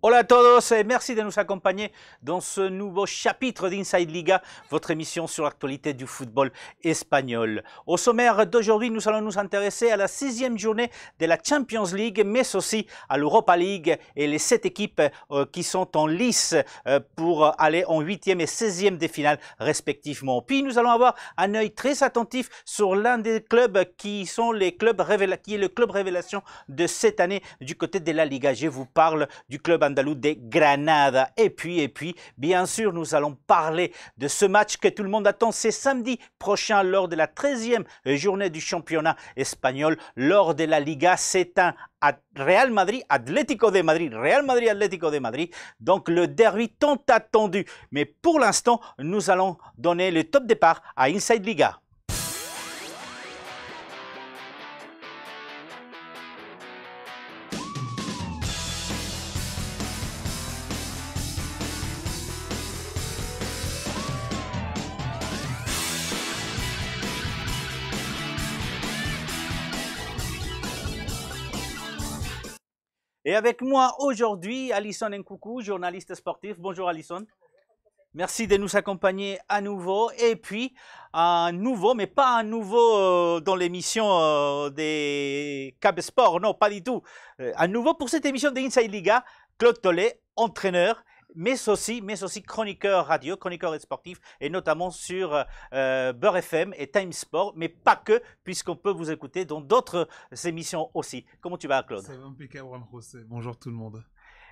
Hola à tous et eh, merci de nous accompagner dans ce nouveau chapitre d'Inside Liga, votre émission sur l'actualité du football espagnol. Au sommaire d'aujourd'hui, nous allons nous intéresser à la sixième journée de la Champions League, mais aussi à l'Europa League et les sept équipes euh, qui sont en lice euh, pour aller en huitième et seizième des finales respectivement. Puis nous allons avoir un œil très attentif sur l'un des clubs qui sont les clubs qui est le club révélation de cette année du côté de la Liga. Je vous parle du club andalou de Granada. Et puis, et puis, bien sûr, nous allons parler de ce match que tout le monde attend. C'est samedi prochain lors de la 13e journée du championnat espagnol, lors de la Liga. C'est un Real Madrid, Atlético de Madrid, Real Madrid, Atlético de Madrid. Donc le derby tant attendu. Mais pour l'instant, nous allons donner le top départ à Inside Liga. Et avec moi aujourd'hui, Alison Nkoukou, journaliste sportif. Bonjour Alison. Merci de nous accompagner à nouveau. Et puis, à nouveau, mais pas à nouveau euh, dans l'émission euh, des Cab Sport, non, pas du tout. À euh, nouveau pour cette émission de Inside Liga, Claude Tollet, entraîneur mais aussi, mais aussi chroniqueur radio, chroniqueur sportif, et notamment sur euh, euh Beurre FM et Time Sport, mais pas que, puisqu'on peut vous écouter dans d'autres émissions aussi. Comment tu vas, Claude Ça Bonjour tout le monde.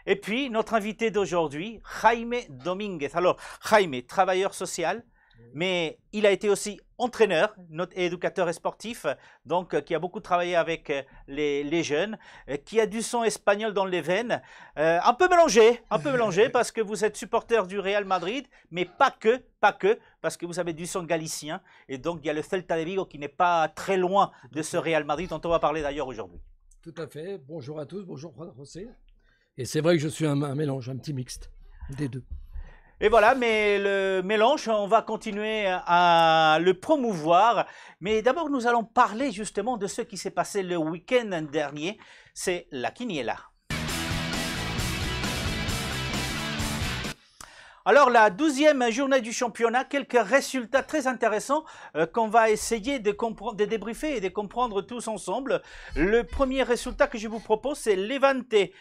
Et puis, notre invité d'aujourd'hui, Jaime Dominguez. Alors, Jaime, travailleur social, Mm. mais il a été aussi entraîneur, notre éducateur sportif, donc euh, qui a beaucoup travaillé avec euh, les, jeunes, euh, qui a du son espagnol dans les veines, un peu mélangé, un peu mélangé parce que vous êtes supporter du Real Madrid, mais pas que, pas que, parce que vous avez du son galicien, et donc il y a le Celta de Vigo qui n'est pas très loin de ce Real Madrid dont on va parler d'ailleurs aujourd'hui. Tout à fait. Bonjour à tous, bonjour José. Et c'est vrai que je suis un mélange, un petit mixte des deux. Et voilà, mais le mélange, on va continuer à le promouvoir. Mais d'abord, nous allons parler justement de ce qui s'est passé le week-end dernier. C'est la Quiniela. Alors la douzième journée du championnat, quelques résultats très intéressants euh, qu'on va essayer de, de débriefer et de comprendre tous ensemble. Le premier résultat que je vous propose, c'est Levante et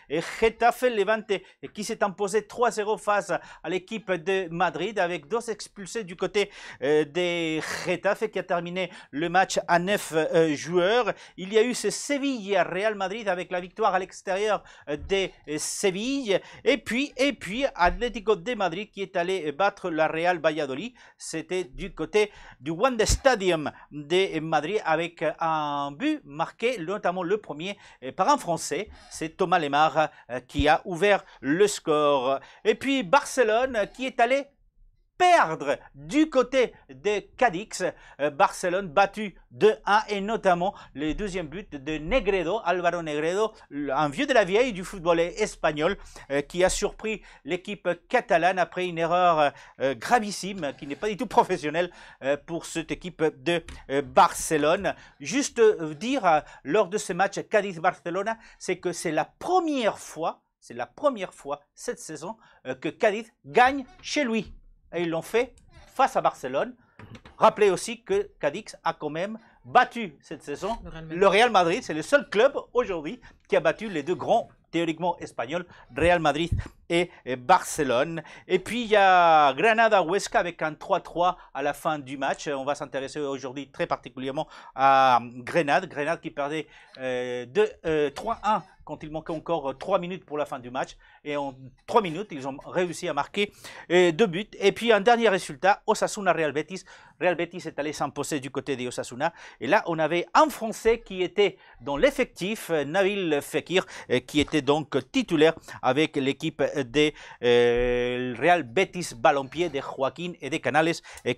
Getafe Levante qui s'est imposé 3-0 face à l'équipe de Madrid avec deux expulsés du côté de euh, des Getafe qui a terminé le match à 9 euh, joueurs. Il y a eu ce Séville Real Madrid avec la victoire à l'extérieur des Séville et puis et puis Atlético de Madrid qui est allé battre la Real Valladolid. C'était du côté du Wanda Stadium de Madrid avec un but marqué, notamment le premier eh, par un Français. C'est Thomas Lemar eh, qui a ouvert le score. Et puis Barcelone qui est allé perdre du côté de Cadix. Euh, Barcelone battu 2-1 et notamment le deuxième but de Negredo, Alvaro Negredo, un vieux de la vieille du football espagnol euh, qui a surpris l'équipe catalane après une erreur euh, gravissime qui n'est pas du tout professionnelle pour cette équipe de Barcelone. Juste dire lors de ce match Cadix-Barcelona, c'est que c'est la première fois, c'est la première fois cette saison que Cadix gagne chez lui et ils l'ont fait face à Barcelone. Rappelez aussi que Cadix a quand même battu cette saison le Real Madrid. C'est le seul club aujourd'hui qui a battu les deux grands théoriquement espagnols, Real Madrid et Barcelone. Et puis il y a Granada-Huesca avec un 3-3 à la fin du match. On va s'intéresser aujourd'hui très particulièrement à Grenade. Grenade qui perdait 2 euh, 3-1 quand il manquait encore 3 euh, minutes pour la fin du match. Et en 3 minutes, ils ont réussi à marquer 2 euh, buts. Et puis un dernier résultat, Osasuna-Real Betis. Real Betis est allé s'imposer du côté des Osasuna. Et là, on avait un Français qui était dans l'effectif, euh, Nabil Fekir, qui était donc titulaire avec l'équipe des Real Betis ballon de Joaquín et de Canales,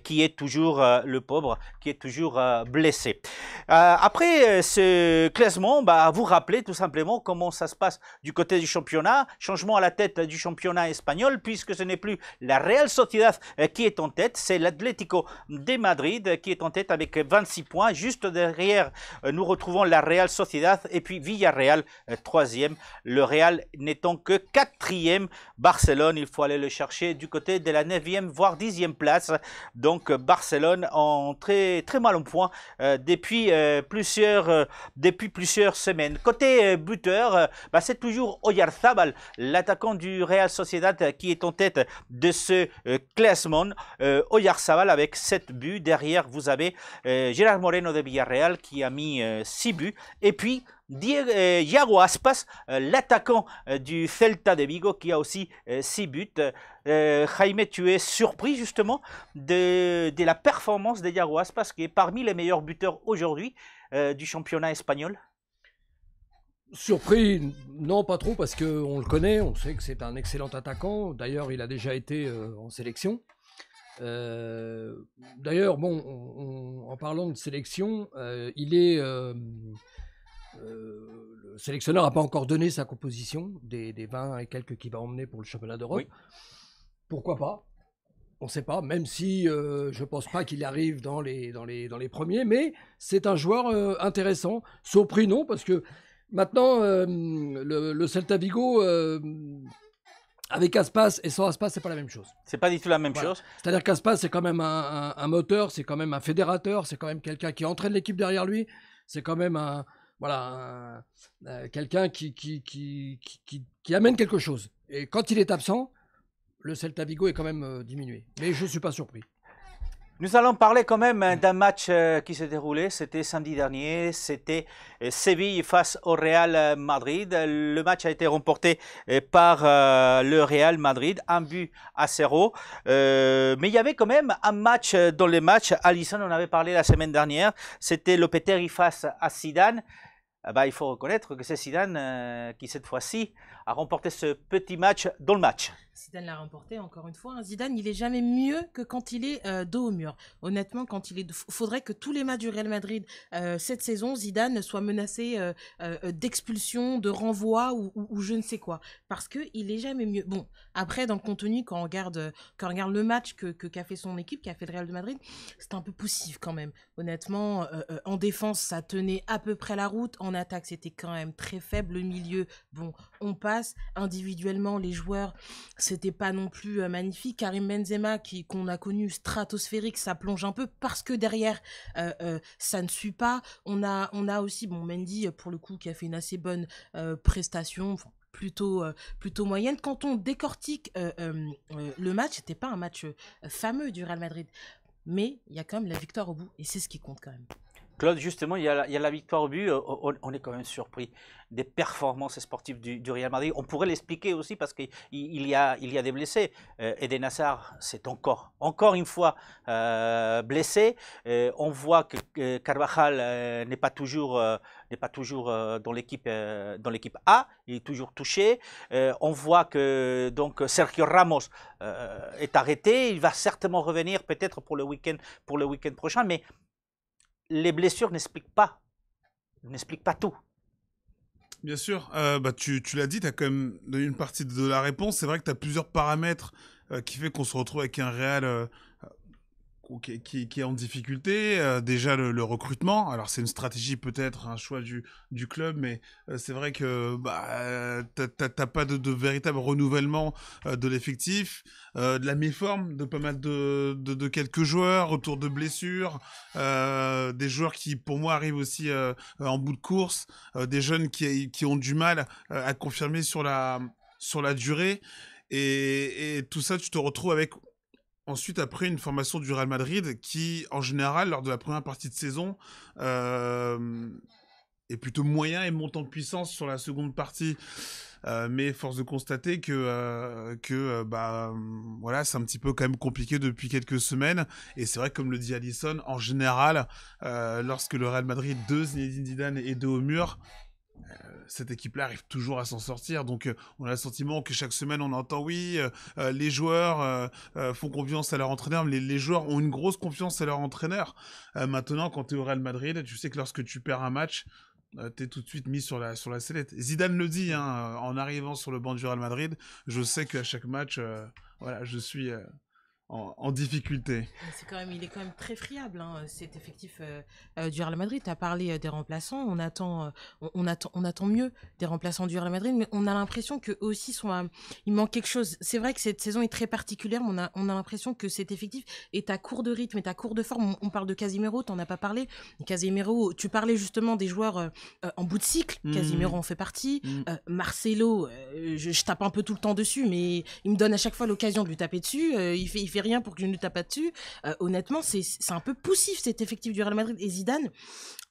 qui est toujours le pauvre, qui est toujours blessé. après ce classement, bah, vous rappelez tout simplement comment comment ça se passe du côté du championnat, changement à la tête du championnat espagnol, puisque ce n'est plus la Real Sociedad euh, qui est en tête, c'est l'Atlético de Madrid euh, qui est en tête avec 26 points. Juste derrière, euh, nous retrouvons la Real Sociedad et puis Villarreal, troisième. Le Real n'étant que quatrième. Barcelone, il faut aller le chercher du côté de la 9e, voire 10e place. Donc Barcelone en très, très mal en point depuis, plusieurs, depuis plusieurs semaines. Côté buteur, euh, bah, c'est toujours Oyarzabal, l'attaquant du Real Sociedad euh, qui est en tête de ce euh, classement. Oyarzabal avec 7 buts. Derrière, vous avez Gérard Moreno de Villarreal qui a mis 6 buts. Et puis, Diego, Aspas, l'attaquant du Celta de Vigo, qui a aussi 6 buts. Jaime, tu es surpris justement de, la performance de Yago Aspas, qui est parmi les meilleurs buteurs aujourd'hui du championnat espagnol Surpris, non pas trop, parce qu'on le connaît, on sait que c'est un excellent attaquant. D'ailleurs, il a déjà été euh, en sélection. Euh, d'ailleurs, bon, en parlant de sélection, euh, il est. le sélectionneur n'a pas encore donné sa composition des, des 20 et quelques qu'il va emmener pour le championnat d'Europe. Pourquoi pas on ne sait pas, même si je ne pense pas qu'il arrive dans les, dans, les, dans les premiers, mais c'est un joueur intéressant. Surpris, non, parce que Maintenant, euh, le, Celta Vigo, euh, avec Aspas et sans Aspas, c'est pas la même chose. C'est pas du tout la même chose. C'est-à-dire qu'Aspas, c'est quand même un, moteur, c'est quand même un fédérateur, c'est quand même quelqu'un qui entraîne l'équipe derrière lui, c'est quand même un. Voilà, euh, quelqu'un qui qui amène quelque chose. Et quand il est absent, le Celta Vigo est quand même diminué. Mais je ne suis pas surpris. Nous allons parler quand même euh, mm. d'un match euh, qui s'est déroulé, c'était samedi dernier, c'était euh, Séville face au Real Madrid. Le match a été remporté par le Real Madrid, un but à zéro. mais il y avait quand même un match dans les matchs, Alisson en avait parlé la semaine dernière, c'était Lopeteri face à Zidane. Ah bah, il faut reconnaître que c'est Zidane qui cette fois-ci a remporté ce petit match dans le match. Zidane l'a remporté encore une fois. Hein. Zidane, il est jamais mieux que quand il est euh, dos au mur. Honnêtement, quand il est, faudrait que tous les matchs du Real Madrid euh, cette saison, Zidane soit menacé euh, d'expulsion, de renvoi ou, je ne sais quoi, parce qu'il il est jamais mieux. Bon, après dans le contenu, quand on regarde, quand on regarde le match que qu'a fait son équipe, qu'a fait le Real de Madrid, c'est un peu poussif quand même. Honnêtement, en défense, ça tenait à peu près la route. En attaque, c'était quand même très faible. Le milieu, bon, on passe Individuellement, les joueurs, c'était pas non plus euh, magnifique. Karim Benzema, qui qu'on a connu stratosphérique, ça plonge un peu parce que derrière, euh, euh, ça ne suit pas. On a, on a aussi, bon, Mendy, pour le coup, qui a fait une assez bonne prestation. plutôt plutôt moyenne. Quand on décortique le match, c'était pas un match fameux du Real Madrid, mais il y a quand même la victoire au bout et c'est ce qui compte quand même. Claude, justement, il y, a la, victoire au but. Euh, on, est quand même surpris des performances sportives du, Real Madrid. On pourrait l'expliquer aussi parce qu'il y, a, il y a des blessés. Euh, Eden Hazard c'est encore, encore une fois euh, blessé. on voit que Carvajal n'est pas toujours, pas toujours dans l'équipe A. Il est toujours touché. on voit que donc Sergio Ramos est arrêté. Il va certainement revenir peut-être pour le week-end pour le week-end prochain, mais les blessures n'expliquent pas, n'expliquent pas tout. Bien sûr, euh, bah tu, l'as dit, tu as quand même donné une partie de la réponse. C'est vrai que tu as plusieurs paramètres euh, qui fait qu'on se retrouve avec un réel... Euh, qui, est en difficulté. Euh, déjà le, recrutement. Alors c'est une stratégie peut-être, un choix du, du club, mais euh, c'est vrai que bah, t'as pas de, véritable renouvellement euh, de l'effectif, de la méforme de pas mal de, de, quelques joueurs, autour de blessures, des joueurs qui pour moi arrivent aussi en bout de course, des jeunes qui, qui ont du mal à confirmer sur la sur la durée. Et, et, tout ça, tu te retrouves avec ensuite après une formation du Real Madrid qui, en général, lors de la première partie de saison, euh, est plutôt moyen et monte en puissance sur la seconde partie. Euh, mais force de constater que euh, que bah voilà c'est un petit peu quand même compliqué depuis quelques semaines et c'est vrai comme le dit Allison en général lorsque le Real Madrid 2 Zinedine Zidane et 2 au mur cette équipe-là arrive toujours à s'en sortir. Donc euh, on a le sentiment que chaque semaine on entend oui, euh, euh, les joueurs font confiance à leur entraîneur, mais les, joueurs ont une grosse confiance à leur entraîneur. maintenant, quand tu es au Real Madrid, tu sais que lorsque tu perds un match, tu es tout de suite mis sur la, sur la sellette. Zidane le dit hein, en arrivant sur le banc du Real Madrid, je sais qu'à chaque match, voilà, je suis en, difficulté. C'est quand même, il est quand même très friable, hein, cet effectif euh, euh, du Real Madrid. Tu as parlé euh, des remplaçants, on attend, on, attend, on attend mieux des remplaçants du Real Madrid, mais on a l'impression qu'eux aussi il manque quelque chose. C'est vrai que cette saison est très particulière, mais on a, on a l'impression que cet effectif est à court de rythme, est à court de forme. On, parle de Casimiro, t'en as pas parlé. Casimiro, tu parlais justement des joueurs en bout de cycle. Mm. Casimiro en fait partie. Mm. Marcelo, je, tape un peu tout le temps dessus, mais il me donne à chaque fois l'occasion de lui taper dessus. il fait rien pour que je ne tape pas dessus. Euh, honnêtement, c'est un peu poussif cet effectif du Real Madrid. Et Zidane,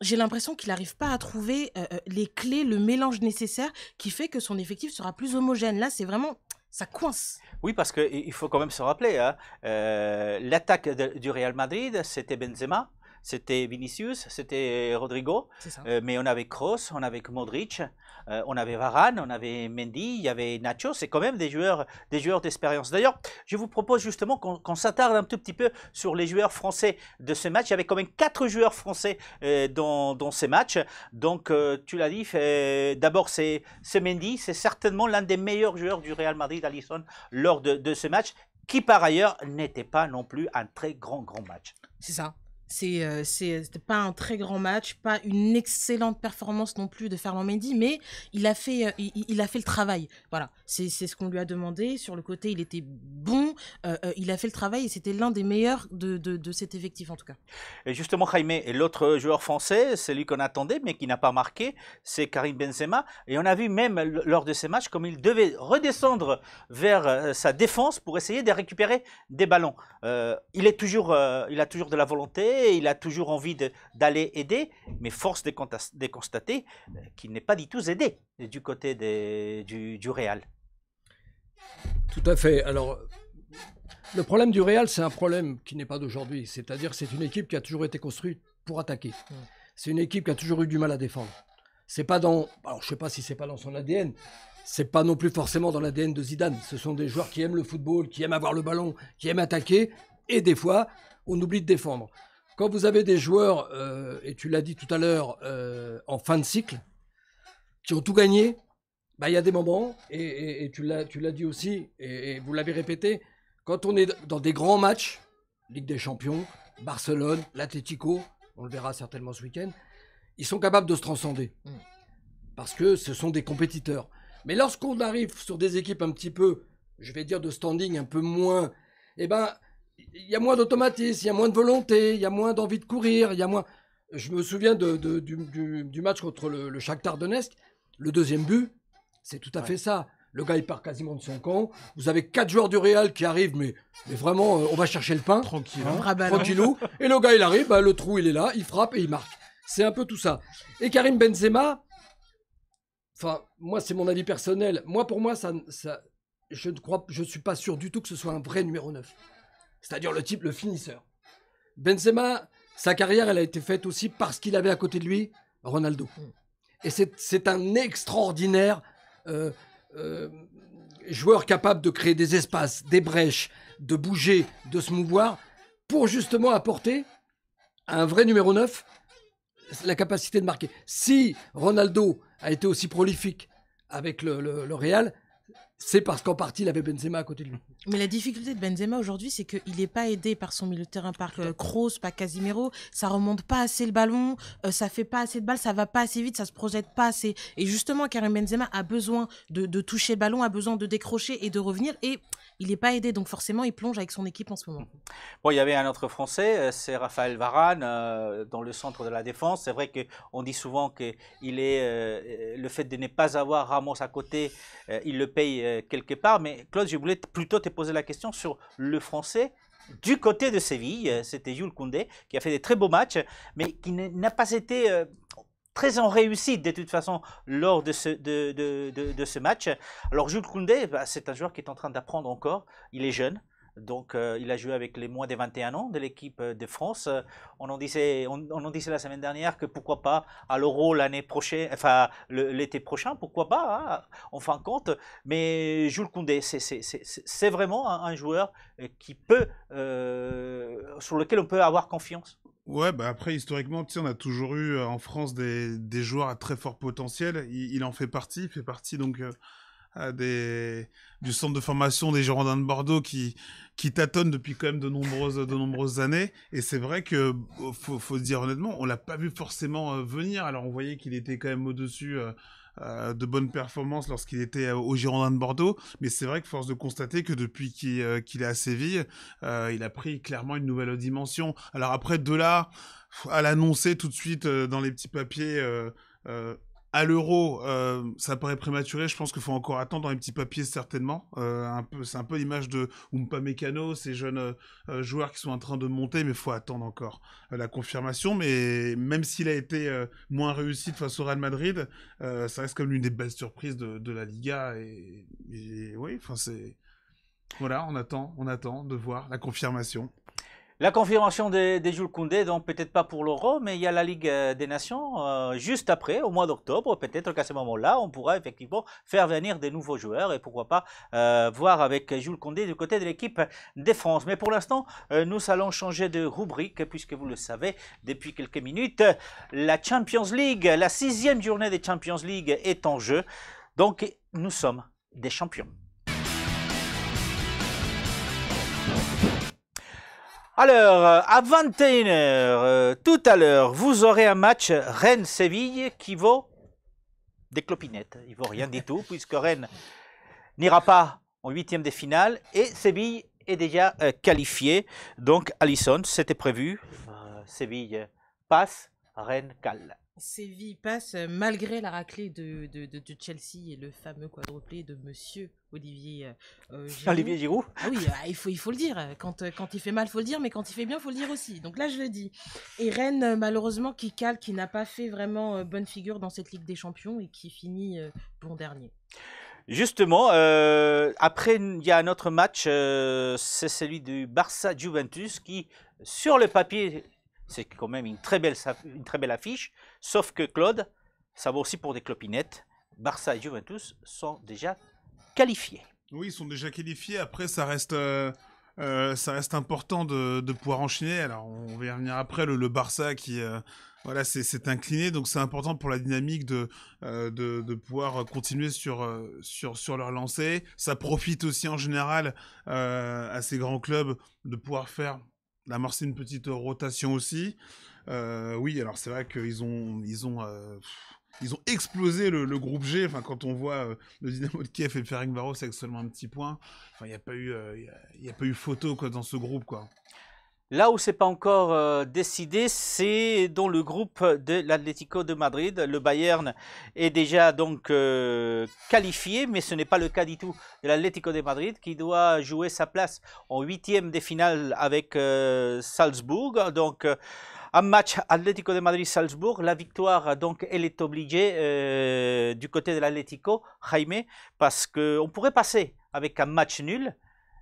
j'ai l'impression qu'il n'arrive pas à trouver euh, euh, les clés, le mélange nécessaire qui fait que son effectif sera plus homogène. Là, c'est vraiment ça coince. Oui, parce qu'il faut quand même se rappeler, hein, l'attaque du Real Madrid, c'était Benzema, c'était Vinicius, c'était Rodrigo, euh, mais on avait Kroos, on avait Modric, euh, on avait Varane, on avait Mendy, il y avait Nacho, c'est quand même des joueurs des joueurs d'expérience. D'ailleurs, je vous propose justement qu'on s'attarde un tout petit peu sur les joueurs français de ce match. Il y avait quand même quatre joueurs français euh, dans, dans, ces matchs. Donc, tu l'as dit, d'abord c'est Mendy, c'est certainement l'un des meilleurs joueurs du Real Madrid, Allison, lors de ce match qui par ailleurs n'était pas non plus un très grand grand match. C'est ça. C'est n'était euh, euh, pas un très grand match, pas une excellente performance non plus de Fernand Mendy, mais il a fait euh, il, a fait le travail. Voilà, c'est ce qu'on lui a demandé. Sur le côté, il était bon, il a fait le travail et c'était l'un des meilleurs de, de, de, cet effectif en tout cas. Et justement, Jaime, l'autre joueur français, celui qu'on attendait mais qui n'a pas marqué, c'est Karim Benzema. Et on a vu même lors de ces matchs comme il devait redescendre vers sa défense pour essayer de récupérer des ballons. il est toujours il a toujours de la volonté il a toujours envie d'aller aider, mais force de, constater euh, qu'il n'est pas du tout aidé du côté du, Real. Tout à fait. Alors, le problème du Real, c'est un problème qui n'est pas d'aujourd'hui. C'est-à-dire, c'est une équipe qui a toujours été construite pour attaquer. Mm. C'est une équipe qui a toujours eu du mal à défendre. C'est pas dans. je sais pas si c'est pas dans son ADN. C'est pas non plus forcément dans l'ADN de Zidane. Ce sont des joueurs qui aiment le football, qui aiment avoir le ballon, qui aiment attaquer. Et des fois, on oublie de défendre. Quand vous avez des joueurs, euh, et tu l'as dit tout à l'heure, euh, en fin de cycle, qui ont tout gagné, bah, il y a des moments, et, tu l'as dit aussi, et, vous l'avez répété, quand on est dans des grands matchs, Ligue des Champions, Barcelone, l'Atlético, on le verra certainement ce week-end, ils sont capables de se transcender. Mm. Parce que ce sont des compétiteurs. Mais lorsqu'on arrive sur des équipes un petit peu, je vais dire de standing un peu moins, eh ben, il y a moins d'automatisme, il y a moins de volonté, il y a moins d'envie de courir, il y a moins. Je me souviens de, du, match contre le, le Shakhtar Donetsk, le deuxième but, c'est tout à fait ça. Le gars, il part quasiment de son camp. Vous avez quatre joueurs du Real qui arrivent, mais, mais vraiment, euh, on va chercher le pain. Tranquille. Hein, hein. tranquillou. Et le gars, il arrive, bah, le trou, il est là, il frappe et il marque. C'est un peu tout ça. Et Karim Benzema, enfin, moi, c'est mon avis personnel. Moi, pour moi, ça, ça je ne crois, je suis pas sûr du tout que ce soit un vrai numéro 9 c'est-à-dire le type, le finisseur. Benzema, sa carrière, elle a été faite aussi parce qu'il avait à côté de lui Ronaldo. Et c'est un extraordinaire euh, euh, joueur capable de créer des espaces, des brèches, de bouger, de se mouvoir, pour justement apporter à un vrai numéro 9 la capacité de marquer. Si Ronaldo a été aussi prolifique avec le Real, c'est parce qu'en partie, il avait Benzema à côté de lui. Mais la difficulté de Benzema aujourd'hui, c'est qu'il n'est pas aidé par son milieu de terrain, par euh, Kroos, par Casimiro. Ça remonte pas assez le ballon, euh, ça fait pas assez de balles, ça va pas assez vite, ça se projette pas assez. Et justement, Karim Benzema a besoin de, toucher le ballon, a besoin de décrocher et de revenir. Et il n'est pas aidé, donc forcément, il plonge avec son équipe en ce moment. Bon, il y avait un autre Français, euh, c'est Raphaël Varane, dans le centre de la défense. C'est vrai qu'on dit souvent que il est, le fait de ne pas avoir Ramos à côté, il le paye euh, quelque part, mais Claude, je voulais plutôt te poser la question sur le français du côté de Séville. Euh, c'était Jules Koundé qui a fait des très beaux matchs, mais qui n'a pas été euh, très en réussite de toute façon lors de ce, de, ce match. Alors Jules Koundé, bah, c'est un joueur qui est en train d'apprendre encore. Il est jeune. Donc, euh, il a joué avec les moins de 21 ans de l'équipe euh, de France. Euh, on en, disait, on, disait la semaine dernière que pourquoi pas à l'Euro l'année prochaine, enfin l'été prochain, pourquoi pas, on hein, en fin compte. Mais Jules Koundé, c'est vraiment un, joueur qui peut, sur lequel on peut avoir confiance. Ouais, bah, après, historiquement, on a toujours eu en France des, joueurs à très fort potentiel. Il, en fait partie, il fait partie donc du centre de formation des Girondins de Bordeaux qui, qui tâtonne depuis quand même de nombreuses, de nombreuses années. Et c'est vrai que, faut, dire honnêtement, on l'a pas vu forcément euh, venir. Alors on voyait qu'il était quand même au-dessus euh, euh, de bonnes performances lorsqu'il était au Girondins de Bordeaux. Mais c'est vrai que force de constater que depuis qu'il est à Séville, il a pris clairement une nouvelle dimension. Alors après, de là à l'annoncer tout de suite dans les petits papiers à l'euro, euh, ça paraît prématuré. Je pense qu'il faut encore attendre les petits papiers certainement. Euh, c'est un peu l'image de Umpa Mécano, ces jeunes euh, joueurs qui sont en train de monter, mais il faut attendre encore la confirmation. Mais même s'il a été moins réussi face au Real Madrid, ça reste comme l'une des belles surprises de, la Liga. Et, oui, enfin c'est voilà, on attend, on attend de voir la confirmation. La confirmation de Jules Koundé, donc peut-être pas pour l'Euro, mais il y a la Ligue euh, des Nations euh, juste après, au mois d'octobre. Peut-être qu'à ce moment-là, on pourra effectivement faire venir des nouveaux joueurs et pourquoi pas euh, voir avec Jules Koundé du côté de l'équipe des France. Mais pour l'instant, nous allons changer de rubrique puisque vous le savez depuis quelques minutes, la Champions League, la sixième journée des Champions League est en jeu. Donc nous sommes des champions. Alors, euh, à 21h, euh, tout à l'heure, vous aurez un match Rennes-Séville qui vaut des clopinettes. Il vaut rien du tout, puisque Rennes n'ira pas en huitième de finale et Séville est déjà qualifiée. Euh, qualifié. Donc, Alison c'était prévu. Séville passe, Rennes cale vies passe euh, malgré la raclée de, Chelsea et le fameux quadruplé de Monsieur Olivier euh, euh, Giroud. Olivier Giroud ah Oui, il, faut, il faut le dire. Quand, quand il fait mal, il faut le dire, mais quand il fait bien, il faut le dire aussi. Donc là, je le dis. Et Rennes, malheureusement, qui cale, qui n'a pas fait vraiment bonne figure dans cette Ligue des Champions et qui finit bon dernier. Justement, après, il y a un autre match, c'est celui du Barça-Juventus qui, sur le papier, c'est quand même une très, belle, affiche. Sauf que Claude, ça va aussi pour des clopinettes. Barça et Juventus sont déjà qualifiés. Oui, ils sont déjà qualifiés. Après, ça reste, euh, euh, important de, pouvoir enchaîner. Alors, on va y revenir après. Le, Barça qui. Euh, voilà, c'est incliné, donc c'est important pour la dynamique de, de, pouvoir continuer sur, leur lancée. Ça profite aussi en général à ces grands clubs de pouvoir faire d'amorcer une petite euh, rotation aussi. Euh, oui, alors c'est vrai qu'ils ont, ils ont, euh, ils ont explosé le, groupe G. Enfin, quand on voit le Dynamo de Kiev et le Barros avec seulement un petit point, enfin, il n'y a pas eu, il a, pas eu photo quoi dans ce groupe quoi. Là où c'est pas encore euh, décidé, c'est dans le groupe de l'Atlético de Madrid. Le Bayern est déjà donc euh, qualifié, mais ce n'est pas le cas du tout de l'Atlético de Madrid qui doit jouer sa place en huitième des finales avec euh, Salzbourg. Donc un match Atlético de Madrid-Salzbourg. La victoire, donc, elle est obligée du côté de l'Atlético, Jaime, parce qu'on pourrait passer avec un match nul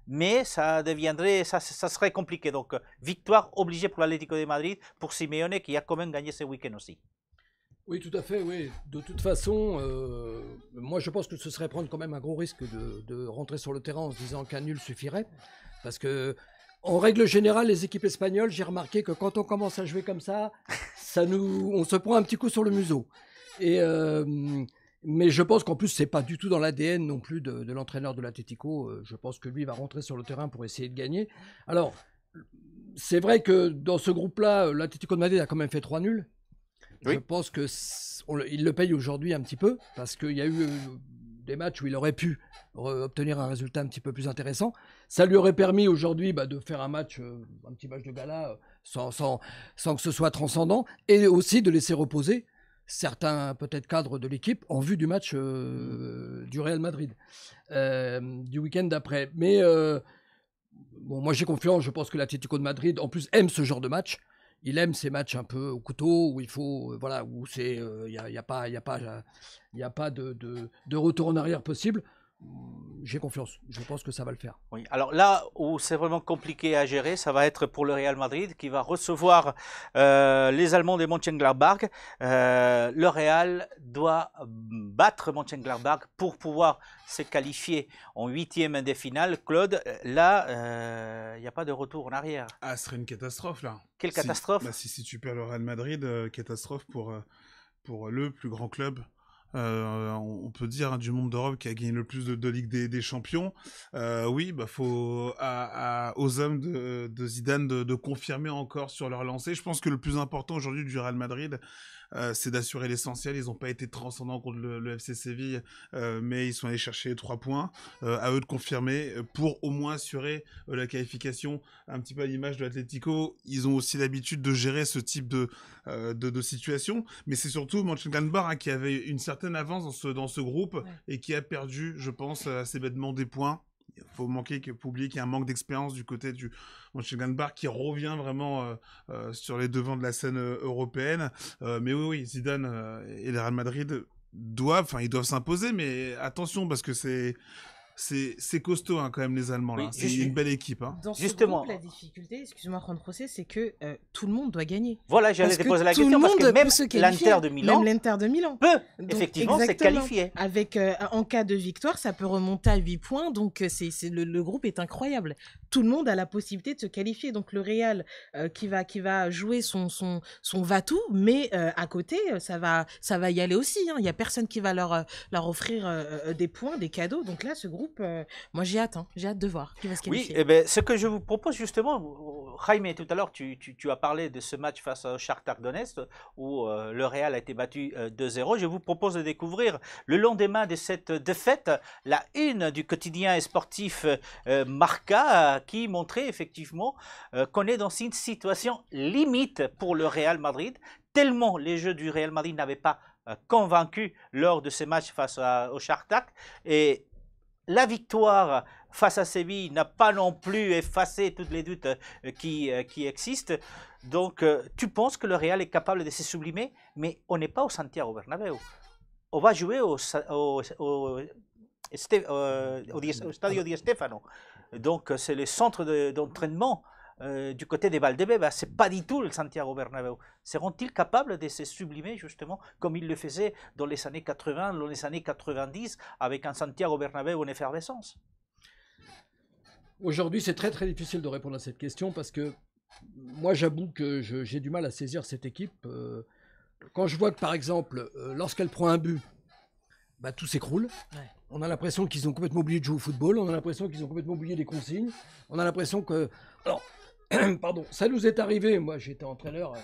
mais ça deviendrait, ça, serait compliqué. Donc, euh, victoire obligée pour l'Atlético de Madrid, pour Simeone, qui a quand même gagné ce week-end aussi. Oui, tout à fait, oui. De toute façon, euh, moi je pense que ce serait prendre quand même un gros risque de, rentrer sur le terrain en se disant qu'un nul suffirait. Parce que, en règle générale, les équipes espagnoles, j'ai remarqué que quand on commence à jouer comme ça, ça nous, on se prend un petit coup sur le museau. Et. Euh, mais je pense qu'en plus, ce n'est pas du tout dans l'ADN non plus de, l'entraîneur de l'Atletico. Euh, je pense que lui va rentrer sur le terrain pour essayer de gagner. Alors, c'est vrai que dans ce groupe-là, euh, l'Atletico de Madrid a quand même fait 3 nuls. Je pense qu'il le paye aujourd'hui un petit peu parce qu'il y a eu euh, des matchs où il aurait pu obtenir un résultat un petit peu plus intéressant. Ça lui aurait permis aujourd'hui bah, de faire un match, un petit match de gala sans, que ce soit transcendant et aussi de laisser reposer certains peut-être cadres de l'équipe en vue du match euh, mm. du Real Madrid euh, du week-end d'après. Mais euh, bon, moi j'ai confiance, je pense que l'Atlético de Madrid en plus aime ce genre de match. Il aime ces matchs un peu au couteau où il faut voilà où c'est il n'y a, y a, pas il a pas il a pas de, de, retour en arrière possible j'ai confiance. Je pense que ça va le faire. Oui. Alors là où c'est vraiment compliqué à gérer, ça va être pour le Real Madrid qui va recevoir euh, les Allemands de Mönchengladbach. Euh, le Real doit battre Mönchengladbach pour pouvoir se qualifier en huitième des finales. Claude, là, il euh, n'y a pas de retour en arrière. Ah, ce serait une catastrophe là. Quelle catastrophe si, bah, si, si, tu perds le Real Madrid, euh, catastrophe pour, pour le plus grand club euh, on peut dire hein, du monde d'Europe qui a gagné le plus de, de Ligue des, Champions. Euh, oui, bah faut aux hommes de, Zidane de, de, confirmer encore sur leur lancée. Je pense que le plus important aujourd'hui du Real Madrid, euh, c'est d'assurer l'essentiel. Ils n'ont pas été transcendants contre le, FC Séville, euh, mais ils sont allés chercher trois points. Euh, à eux de confirmer pour au moins assurer la qualification. Un petit peu à l'image de l'Atlético, ils ont aussi l'habitude de gérer ce type de, de, situation. Mais c'est surtout Manchester hein, qui avait une certaine avance dans ce, groupe et qui a perdu, je pense, assez bêtement des points il faut manquer que public, il y a un manque d'expérience du côté du Mönchengladbach Bar qui revient vraiment euh, euh, sur les devants de la scène euh, européenne. mais oui, oui, Zidane et le Real Madrid doivent, enfin ils doivent s'imposer, mais attention parce que c'est c'est costaud hein, quand même les Allemands là. c'est une belle équipe. Hein. Justement, la difficulté, excuse-moi Juan José, c'est que euh, tout le monde doit gagner. Voilà, j'allais te poser la question parce que même l'Inter de Milan, même l'Inter de Milan peut effectivement c'est qualifié. Avec euh, en cas de victoire, ça peut remonter à 8 points, donc euh, c'est le, groupe est incroyable. Tout le monde a la possibilité de se qualifier. Donc le Real qui va qui va jouer son son son va-tout, mais à côté, ça va ça va y aller aussi. Hein. Il y n'y a personne qui va leur leur offrir des points, des cadeaux. Donc là, ce groupe euh, moi, j'y attends. j'ai hâte de voir qui va se Oui, eh ben, ce que je vous propose justement, Jaime, tout à l'heure, tu, as parlé de ce match face au Shakhtar Donetsk où euh, le Real a été battu 2-0. Euh, je vous propose de découvrir le lendemain de cette défaite la une du quotidien sportif Marca qui montrait effectivement qu'on est dans une situation limite pour le Real Madrid, tellement les jeux du Real Madrid n'avaient pas convaincu lors de ces matchs face au Shakhtar et la victoire face à Séville n'a pas non plus effacé toutes les doutes euh, euh, qui, existent. Donc, euh, tu penses que le Real est capable de se sublimer, mais on n'est pas au Santiago Bernabéu. On va jouer au, au, Stadio Di Stefano. Donc, c'est le centre d'entraînement. Euh, du côté des Valdebebas. Bah, Ce n'est pas du tout le Santiago Bernabéu. Seront-ils capables de se sublimer, justement, comme ils le faisaient dans les années 80, dans les années 90, avec un Santiago Bernabéu en effervescence Aujourd'hui, c'est très très difficile de répondre à cette question parce que moi, j'avoue que j'ai du mal à saisir cette équipe. Euh, quand je vois que, par exemple, euh, lorsqu'elle prend un but, bah, tout s'écroule. On a l'impression qu'ils ont complètement oublié de jouer au football, on a l'impression qu'ils ont complètement oublié les consignes, on a l'impression que... Alors, pardon, ça nous est arrivé. Moi, j'étais entraîneur. Euh,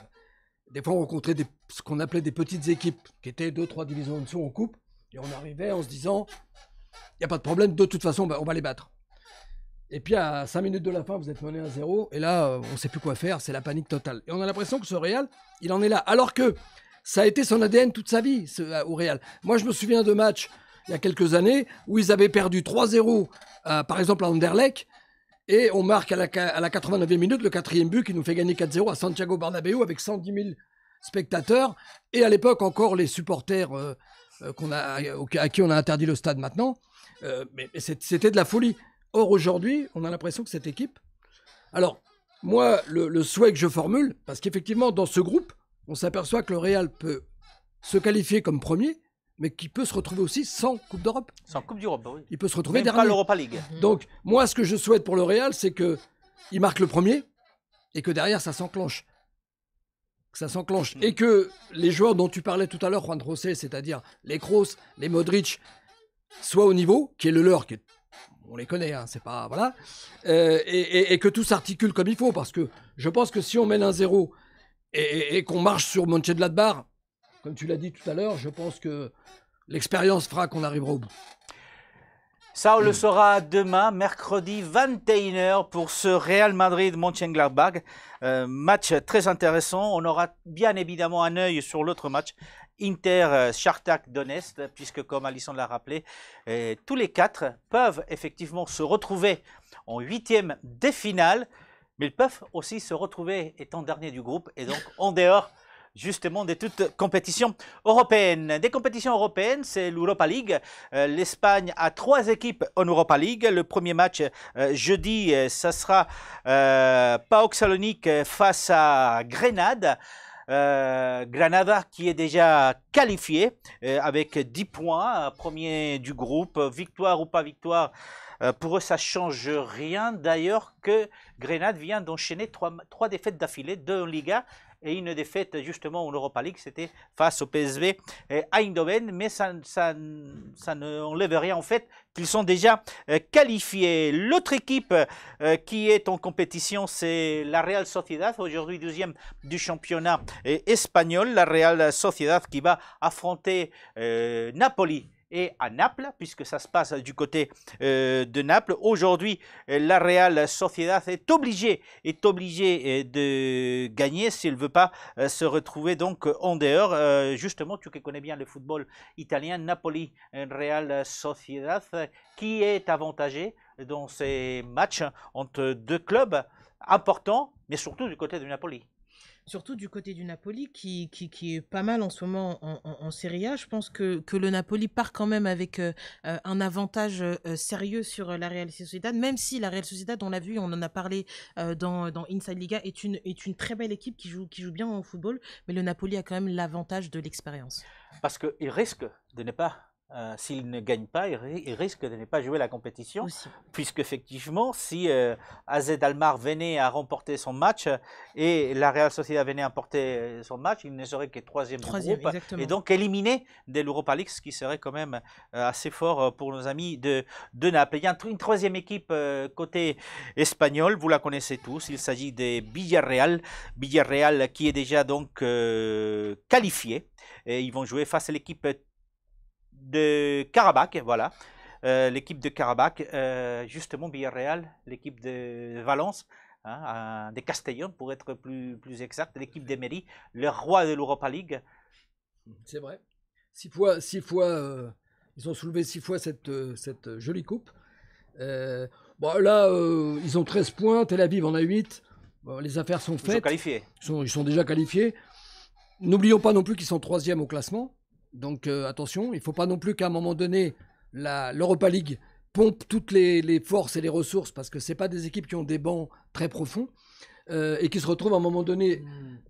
des fois, on rencontrait des, ce qu'on appelait des petites équipes, qui étaient deux, trois divisions en dessous en coupe. Et on arrivait en se disant, il n'y a pas de problème, de toute façon, bah, on va les battre. Et puis à cinq minutes de la fin, vous êtes mené à 0. Et là, on ne sait plus quoi faire. C'est la panique totale. Et on a l'impression que ce Real, il en est là. Alors que ça a été son ADN toute sa vie, euh, au Real. Moi, je me souviens de matchs il y a quelques années où ils avaient perdu 3-0, euh, par exemple à Anderlecht. Et on marque à la, 89e minute le quatrième but qui nous fait gagner 4-0 à Santiago Bernabéu avec 110 000 spectateurs. Et à l'époque encore les supporters euh, euh, qu'on a, à qui on a interdit le stade maintenant. Euh, mais, c'était de la folie. Or aujourd'hui, on a l'impression que cette équipe... Alors, moi, le souhait que je formule, parce qu'effectivement, dans ce groupe, on s'aperçoit que le Real peut se qualifier comme premier, mais qui peut se retrouver aussi sans Coupe d'Europe. Sans Coupe d'Europe, bah oui. Il peut se retrouver derrière pas l'Europa League. Mhm. Donc, moi, ce que je souhaite pour le Real, c'est que il marque le premier et que derrière, ça s'enclenche. Que ça s'enclenche. Mhm. Et que les joueurs dont tu parlais tout à l'heure, Juan José, c'est-à-dire les Kroos, les Modric, soient au niveau, qui est le leur, on les connaît, hein, c'est pas voilà, euh, et, que tout s'articule comme il faut, parce que je pense que si on mène un zéro et, qu'on marche sur de barre comme tu l'as dit tout à l'heure, je pense que l'expérience fera qu'on arrivera au bout. Ça, on le saura demain, mercredi 21h, pour ce Real Madrid-Mönchengladbach. Euh, match très intéressant. On aura bien évidemment un œil sur l'autre match, inter Chartak donest puisque, comme Alison l'a rappelé, euh, tous les quatre peuvent effectivement se retrouver en huitième des finales, mais ils peuvent aussi se retrouver étant dernier du groupe et donc en dehors justement de toutes compétitions européennes. Des compétitions européennes, c'est l'Europa League. Euh, L'Espagne a trois équipes en Europa League. Le premier match euh, jeudi, euh, ça sera euh, PAOK Salonique face à Grenade. Grenade qui est déjà qualifié avec 10 points, premier du groupe, victoire ou pas victoire. pour eux, ça change rien d'ailleurs que Grenade vient d'enchaîner trois, défaites d'affilée, de en Liga et une défaite justement en Europa League, c'était face au PSV à eh, Eindhoven, mais ça, ça, ça rien en fait qu'ils sont déjà eh, qualifiés. L'autre équipe eh, qui est en compétition, c'est la Real Sociedad, aujourd'hui deuxième du championnat espagnol, la Real Sociedad qui va affronter Napoli et à Naples, puisque ça se passe du côté euh, de Naples. Aujourd'hui, euh, la Real Sociedad est obligée, est euh, de gagner s'il ne veut pas se retrouver donc en dehors. justement, tu connais bien le football italien, Napoli Real Sociedad, qui est avantagé dans ces matchs entre deux clubs importants, mais surtout du côté de Napoli surtout du côté du Napoli qui, est pas mal en ce moment en, en, Serie A. Je pense que, le Napoli part quand même avec euh, euh, un avantage euh, sérieux sur la Real Sociedad, même si la Real Sociedad, on l'a vu, on en a parlé dans, dans, Inside Liga, est une, est une très belle équipe qui joue, qui joue bien au football, mais le Napoli a quand même l'avantage de l'expérience. Parce qu'il risque de ne pas euh, s'il ne gagne pas, il, risque de ne pas jouer la compétition, puisque effectivement, si euh, AZ Almar venait à remporter son match euh, et la Real Sociedad venait à remporter son match, il ne serait que troisième, troisième groupe et donc éliminé de l'Europa League, ce qui serait quand même assez fort pour nos amis de, de Naples. Il y a une troisième équipe côté espagnol, vous la connaissez tous, il s'agit de Villarreal, Villarreal qui est déjà donc qualifié. Et ils vont jouer face à l'équipe de Karabakh, voilà. Euh, l'équipe de Karabakh, euh, justement Villarreal, l'équipe de Valence, hein, euh, des Castellons pour être plus, plus exact, l'équipe d'Emery, le roi de l'Europa League. C'est vrai. Six fois, six fois ils ont soulevé six fois cette, cette jolie coupe. bon, là, ils ont 13 points, Tel Aviv en a 8. les affaires sont faites. Ils sont qualifiés. ils sont déjà qualifiés. N'oublions pas non plus qu'ils sont troisième au classement. Donc euh, attention, il ne faut pas non plus qu'à un moment donné, l'Europa League pompe toutes les, forces et les ressources, parce que ce pas des équipes qui ont des bancs très profonds, euh, et qui se retrouvent à un moment donné hmm.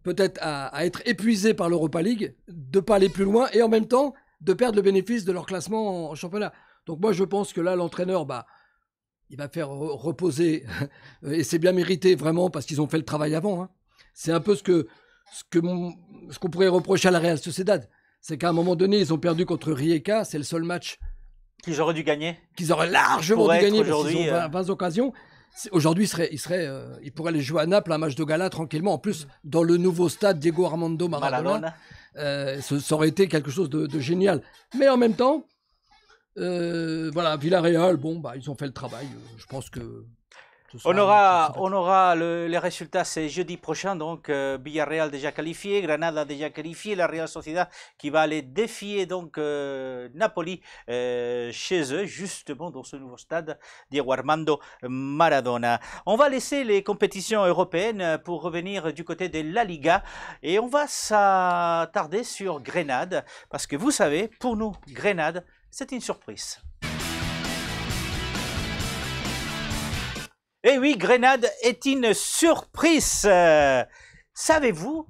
peut-être à, être épuisées par l'Europa League, de pas aller plus loin, et en même temps de perdre le bénéfice de leur classement en, championnat. Donc moi je pense que là, l'entraîneur, bah, il va faire reposer, et c'est bien mérité vraiment, parce qu'ils ont fait le travail avant. Hein. C'est un peu ce que ce qu'on pourrait reprocher à la Real Sociedad c'est qu'à un moment donné, ils ont perdu contre Rijeka, c'est le seul match. Qu'ils auraient dû gagner. Qu'ils auraient largement dû gagner, parce 20, euh, occasions. Aujourd'hui, ils serait, euh, aller jouer à Naples un match de gala tranquillement. En plus, dans le nouveau stade Diego Armando Maradona, euh, ça aurait été quelque chose de, génial. Mais en même temps, voilà, Villarreal, bon, bah, ils ont fait le travail. Je pense que on aura, on aura les résultats, c'est jeudi prochain, donc euh, Villarreal déjà qualifié, Granada déjà qualifié, la Real Sociedad qui va aller défier donc euh, Napoli euh, chez eux, justement dans ce nouveau stade Diego Armando Maradona. On va laisser les compétitions européennes pour revenir du côté de la Liga et on va s'attarder sur Grenade, parce que vous savez, pour nous, Grenade, c'est une surprise. Eh oui, Grenade est une surprise. Euh, savez-vous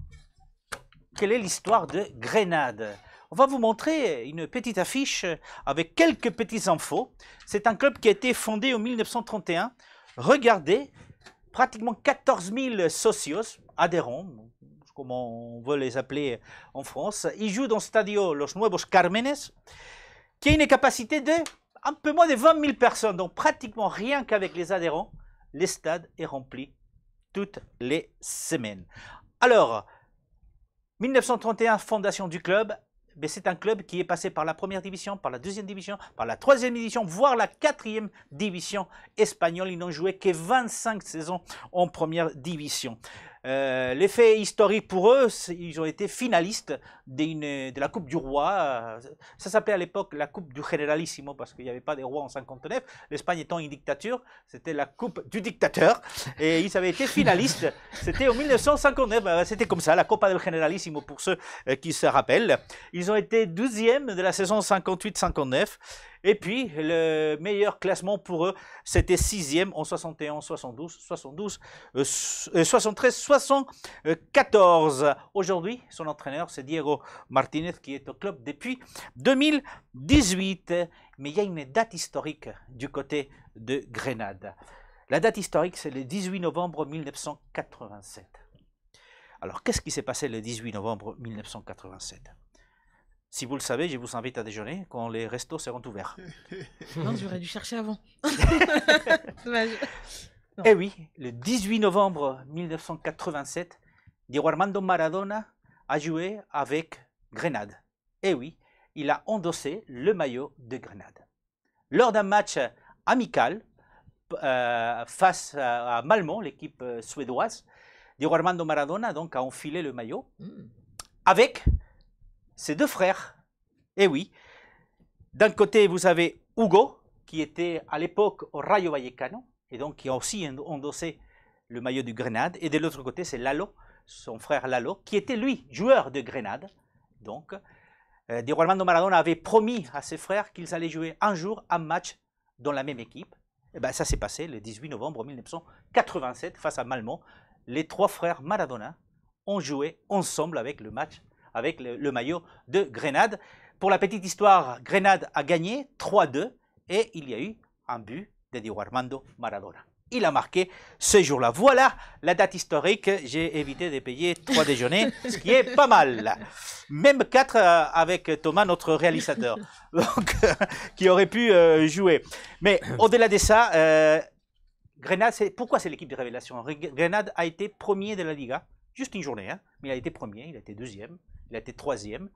quelle est l'histoire de Grenade On va vous montrer une petite affiche avec quelques petites infos. C'est un club qui a été fondé en 1931. Regardez, pratiquement 14 000 socios, adhérents, comme on veut les appeler en France. Ils jouent dans le Stadio Los Nuevos Carmenes, qui a une capacité de un peu moins de 20 000 personnes, donc pratiquement rien qu'avec les adhérents, les stades est rempli toutes les semaines. Alors, 1931, fondation du club, mais ben, c'est un club qui est passé par la première division, par la deuxième division, par la troisième division, voire la quatrième division espagnole. Ils n'ont joué que 25 saisons en première division. Euh, L'effet historique pour eux, ils ont été finalistes de la Coupe du Roi. Ça s'appelait à l'époque la Coupe du Generalissimo parce qu'il n'y avait pas de rois en 59. L'Espagne étant une dictature, c'était la Coupe du dictateur. Et ils avaient été finalistes. C'était en 1959. Euh, c'était comme ça, la Copa del Generalissimo pour ceux euh, qui se rappellent. Ils ont été 12e de la saison 58-59. Et puis, le meilleur classement pour eux, c'était 6e en 71, 72, 72, 73, 74. Aujourd'hui, son entraîneur, c'est Diego Martinez qui est au club depuis 2018. Mais il y a une date historique du côté de Grenade. La date historique, c'est le 18 novembre 1987. Alors, qu'est-ce qui s'est passé le 18 novembre 1987 si vous le savez, je vous invite à déjeuner quand les restos seront ouverts. Non, j'aurais dû chercher avant. Eh oui, le 18 novembre 1987, Diego Armando Maradona a joué avec Grenade. Eh oui, il a endossé le maillot de Grenade. Lors d'un match amical euh, face à Malmont, l'équipe euh, suédoise, Diego Armando Maradona donc, a enfilé le maillot hmm. avec ces deux frères. et eh oui. D'un côté, vous avez Hugo, qui était à l'époque au Rayo Vallecano, et donc qui a aussi endossé le maillot du Grenade. Et de l'autre côté, c'est Lalo, son frère Lalo, qui était lui joueur de Grenade. Donc, euh, Diego Armando Maradona avait promis à ses frères qu'ils allaient jouer un jour un match dans la même équipe. Et eh bien ça s'est passé le 18 novembre 1987 face à Malmont. Les trois frères Maradona ont joué ensemble avec le match avec le, maillot de Grenade. Pour la petite histoire, Grenade a gagné 3-2 et il y a eu un but de Diego Armando Maradona. Il a marqué ce jour-là. Voilà la date historique. J'ai évité de payer trois déjeuners, ce qui est pas mal. Même quatre euh, avec Thomas, notre réalisateur, euh, qui aurait pu euh, jouer. Mais au-delà de ça, Grenade, pourquoi c'est l'équipe de révélation Grenade a été premier de la Liga Juste une journée, hein. mais il a été premier, il a été deuxième, il a été troisième.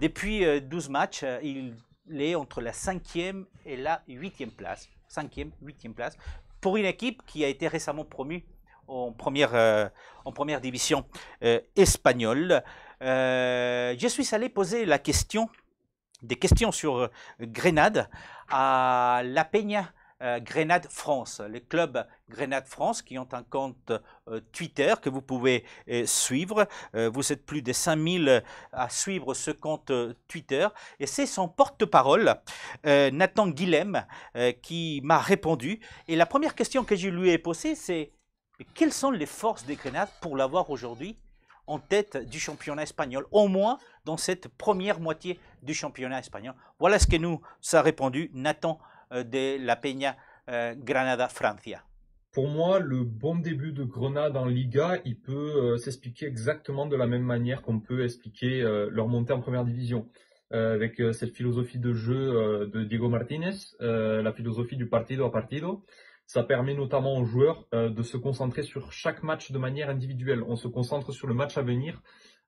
Depuis 12 euh, matchs, euh, il est entre la cinquième et la huitième place. Cinquième, huitième place. Pour une équipe qui a été récemment promue en première, euh, en première division espagnole. je suis allé poser la question, des questions sur Grenade à La Peña euh, Grenade France, le club Grenade France qui ont un compte euh, Twitter que vous pouvez euh, suivre. vous êtes plus de 5000 à suivre ce compte Twitter. Et c'est son porte-parole, Nathan Guillem, qui m'a répondu. Et la première question que je lui ai posée, c'est quelles sont les forces des Grenades pour l'avoir aujourd'hui en tête du championnat espagnol, au moins dans cette première moitié du championnat espagnol. Voilà ce que nous a répondu Nathan euh, de la Peña euh, Granada Francia pour moi, le bon début de Grenade en Liga, il peut euh, s'expliquer exactement de la même manière qu'on peut expliquer leur montée en première division. avec cette philosophie de jeu de Diego Martinez, la philosophie du partido a partido, ça permet notamment aux joueurs de se concentrer sur chaque match de manière individuelle. On se concentre sur le match à venir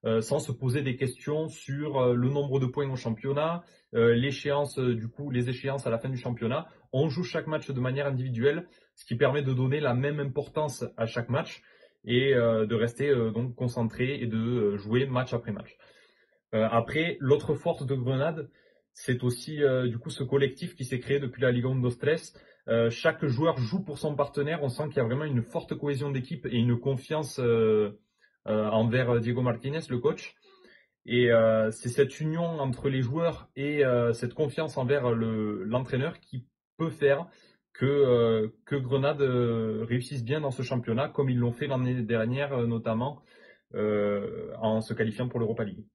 euh, sans se poser des questions sur euh, le nombre de points au championnat, euh, l'échéance du coup, les échéances à la fin du championnat. On joue chaque match de manière individuelle, ce qui permet de donner la même importance à chaque match et de rester donc concentré et de jouer match après match. après, l'autre force de Grenade, c'est aussi du coup ce collectif qui s'est créé depuis la Liga 1 Stress. Euh, chaque joueur joue pour son partenaire. On sent qu'il y a vraiment une forte cohésion d'équipe et une confiance euh, euh, envers euh, Diego Martinez, le coach. Et euh, c'est cette union entre les joueurs et cette confiance envers l'entraîneur qui peut faire que, que Grenade réussisse bien dans ce championnat, comme ils l'ont fait l'année dernière, notamment en se qualifiant pour l'Europa League.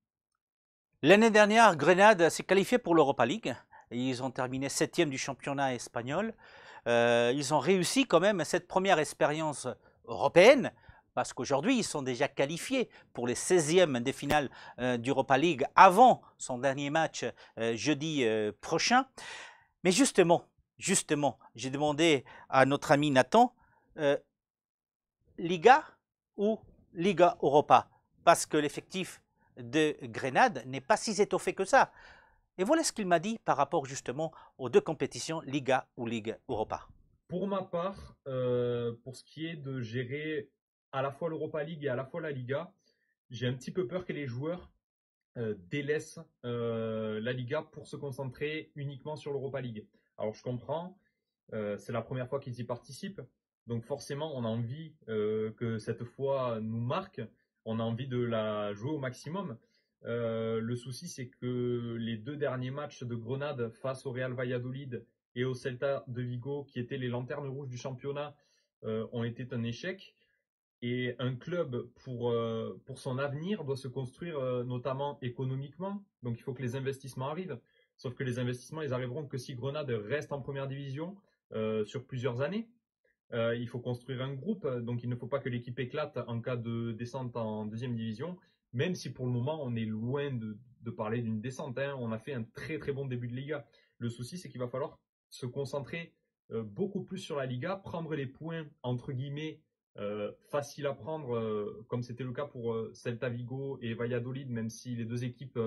L'année dernière, Grenade s'est qualifié pour l'Europa League. Ils ont terminé septième du championnat espagnol. ils ont réussi quand même cette première expérience européenne parce qu'aujourd'hui, ils sont déjà qualifiés pour les 16e des finales euh, d'Europa League avant son dernier match euh, jeudi euh, prochain. Mais justement, justement, j'ai demandé à notre ami Nathan, Liga ou Liga Europa Parce que l'effectif de Grenade n'est pas si étoffé que ça. Et voilà ce qu'il m'a dit par rapport justement aux deux compétitions, Liga ou Liga Europa. Pour ma part, pour ce qui est de gérer à la fois l'Europa League et à la fois la Liga, j'ai un petit peu peur que les joueurs euh, délaissent euh, la Liga pour se concentrer uniquement sur l'Europa League. Alors je comprends, euh, c'est la première fois qu'ils y participent, donc forcément on a envie que cette fois nous marque, on a envie de la jouer au maximum. le souci c'est que les deux derniers matchs de Grenade face au Real Valladolid et au Celta de Vigo, qui étaient les lanternes rouges du championnat, ont été un échec. Et un club pour euh, pour son avenir doit se construire euh, notamment économiquement. Donc il faut que les investissements arrivent. Sauf que les investissements, ils arriveront que si Grenade reste en première division euh, sur plusieurs années. il faut construire un groupe, donc il ne faut pas que l'équipe éclate en cas de descente en deuxième division. Même si pour le moment on est loin de, de parler d'une descente, hein. on a fait un très très bon début de Liga. Le souci, c'est qu'il va falloir se concentrer beaucoup plus sur la Liga, prendre les points entre guillemets euh, facile à prendre, euh, comme c'était le cas pour euh, Celta Vigo et Valladolid, même si les deux équipes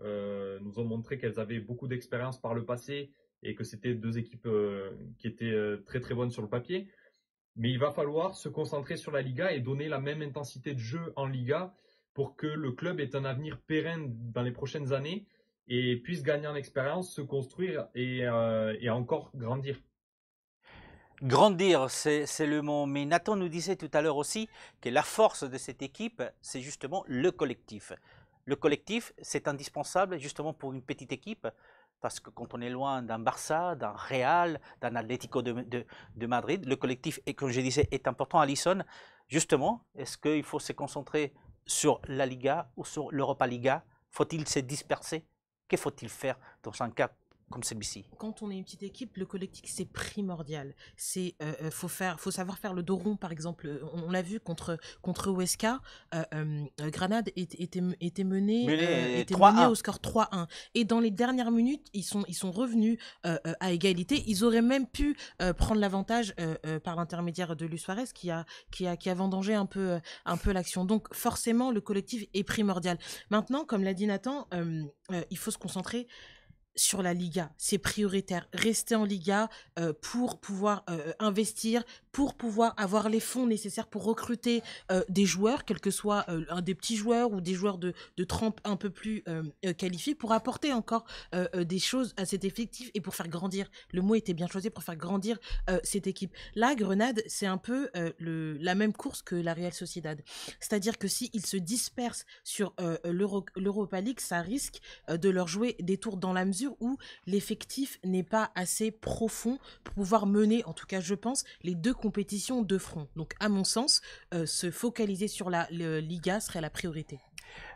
nous ont montré qu'elles avaient beaucoup d'expérience par le passé et que c'était deux équipes qui étaient très très bonnes sur le papier. Mais il va falloir se concentrer sur la Liga et donner la même intensité de jeu en Liga pour que le club ait un avenir pérenne dans les prochaines années et puisse gagner en expérience, se construire et, encore grandir. Grandir, c'est le mot. Mais Nathan nous disait tout à l'heure aussi que la force de cette équipe, c'est justement le collectif. Le collectif, c'est indispensable justement pour une petite équipe, parce que quand on est loin d'un Barça, d'un Real, d'un Atlético de, Madrid, le collectif, comme je disais, est important. à Allison, justement, est-ce qu'il faut se concentrer sur la Liga ou sur l'Europa Liga Faut-il se disperser Que faut-il faire dans un cas comme celui-ci. Quand on est une petite équipe, le collectif c'est primordial. C'est euh, euh, faut faire, faut savoir faire le dos rond par exemple. Euh, on, l'a vu contre contre euh, Granade était était, menée, était au score 3-1 et dans les dernières minutes ils sont ils sont revenus à égalité. Ils auraient même pu prendre l'avantage par l'intermédiaire de Luis Suarez qui a qui a qui a vendangé un peu un peu l'action. Donc forcément le collectif est primordial. Maintenant comme l'a dit Nathan, il faut se concentrer sur la Liga. C'est prioritaire. Rester en Liga euh, pour pouvoir euh, euh, investir, pour pouvoir avoir les fonds nécessaires pour recruter des joueurs, quel que soit un des petits joueurs ou des joueurs de, de trempe un peu plus qualifiés, pour apporter encore des choses à cet effectif et pour faire grandir. Le mot était bien choisi pour faire grandir cette équipe. Là, Grenade, c'est un peu le, la même course que la Real Sociedad. C'est-à-dire que s'ils se dispersent sur l'Europa League, ça risque de leur jouer des tours dans la mesure où l'effectif n'est pas assez profond pour pouvoir mener, en tout cas je pense, les deux compétitions de front. Donc à mon sens, euh, se focaliser sur la Liga serait la priorité.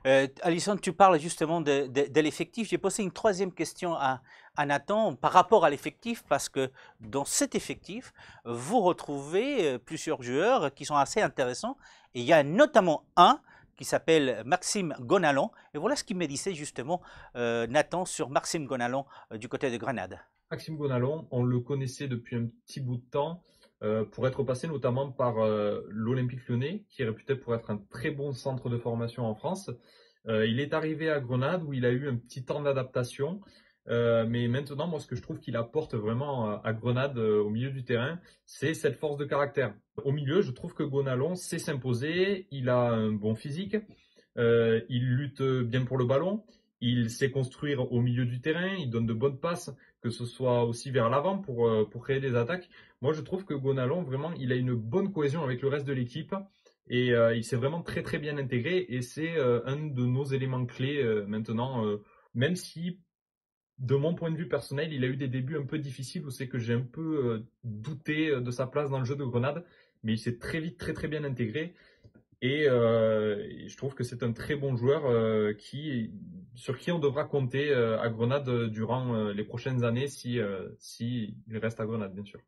Euh, Alison, tu parles justement de, l'effectif. J'ai posé une troisième question à, Nathan par rapport à l'effectif, parce que dans cet effectif, vous retrouvez euh, plusieurs joueurs qui sont assez intéressants. Et il y a notamment un qui s'appelle Maxime Gonalon. Et voilà ce qu'il me disait justement euh, Nathan sur Maxime Gonalon euh, du côté de Grenade. Maxime Gonalon, on le connaissait depuis un petit bout de temps euh, pour être passé notamment par l'Olympique lyonnais, qui est réputé pour être un très bon centre de formation en France. il est arrivé à Grenade où il a eu un petit temps d'adaptation. Euh, mais maintenant, moi, ce que je trouve qu'il apporte vraiment à Grenade euh, au milieu du terrain, c'est cette force de caractère. Au milieu, je trouve que Gonalon sait s'imposer, il a un bon physique, euh, il lutte bien pour le ballon, il sait construire au milieu du terrain, il donne de bonnes passes, que ce soit aussi vers l'avant pour, pour créer des attaques. Moi, je trouve que Gonalon, vraiment, il a une bonne cohésion avec le reste de l'équipe et il s'est vraiment très très bien intégré et c'est un de nos éléments clés maintenant même si de mon point de vue personnel, il a eu des débuts un peu difficiles où c'est que j'ai un peu euh, douté euh, de sa place dans le jeu de Grenade, mais il s'est très vite très très bien intégré. Et euh, je trouve que c'est un très bon joueur qui, sur qui on devra compter à Grenade durant les prochaines années si, si reste à Grenade, bien sûr.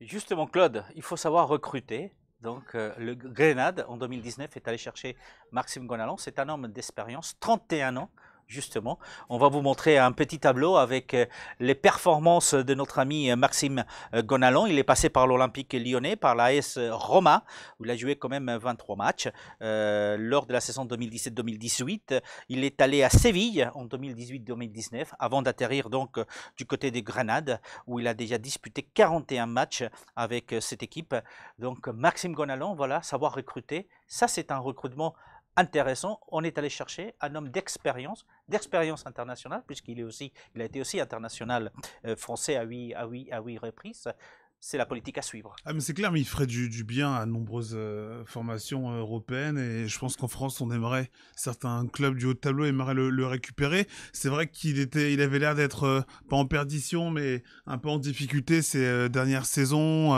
Justement, Claude, il faut savoir recruter. Donc, le Grenade, en 2019, est allé chercher Maxime Gonalon. C'est un homme d'expérience, 31 ans justement. On va vous montrer un petit tableau avec euh, les performances de notre ami euh, Maxime euh, Gonalon. Il est passé par l'Olympique lyonnais, par l'AS Roma, où il a joué quand même 23 matchs lors de la saison 2017-2018. Il est allé à Séville en 2018-2019, avant d'atterrir donc du côté des Grenades, où il a déjà disputé 41 matchs avec cette équipe. Donc Maxime Gonalon, voilà, savoir recruter, ça c'est un recrutement intéressant, on est allé chercher un homme d'expérience, d'expérience internationale, puisqu'il est aussi, il a été aussi international euh, français à huit, à oui, à oui, reprises. C'est la politique à suivre. Ah, mais c'est clair, mais il ferait du, bien à nombreuses euh, formations européennes et je pense qu'en France, on aimerait, certains clubs du haut de tableau aimeraient le, récupérer. C'est vrai qu'il était, il avait l'air d'être euh, pas en perdition, mais un peu en difficulté ces dernières saisons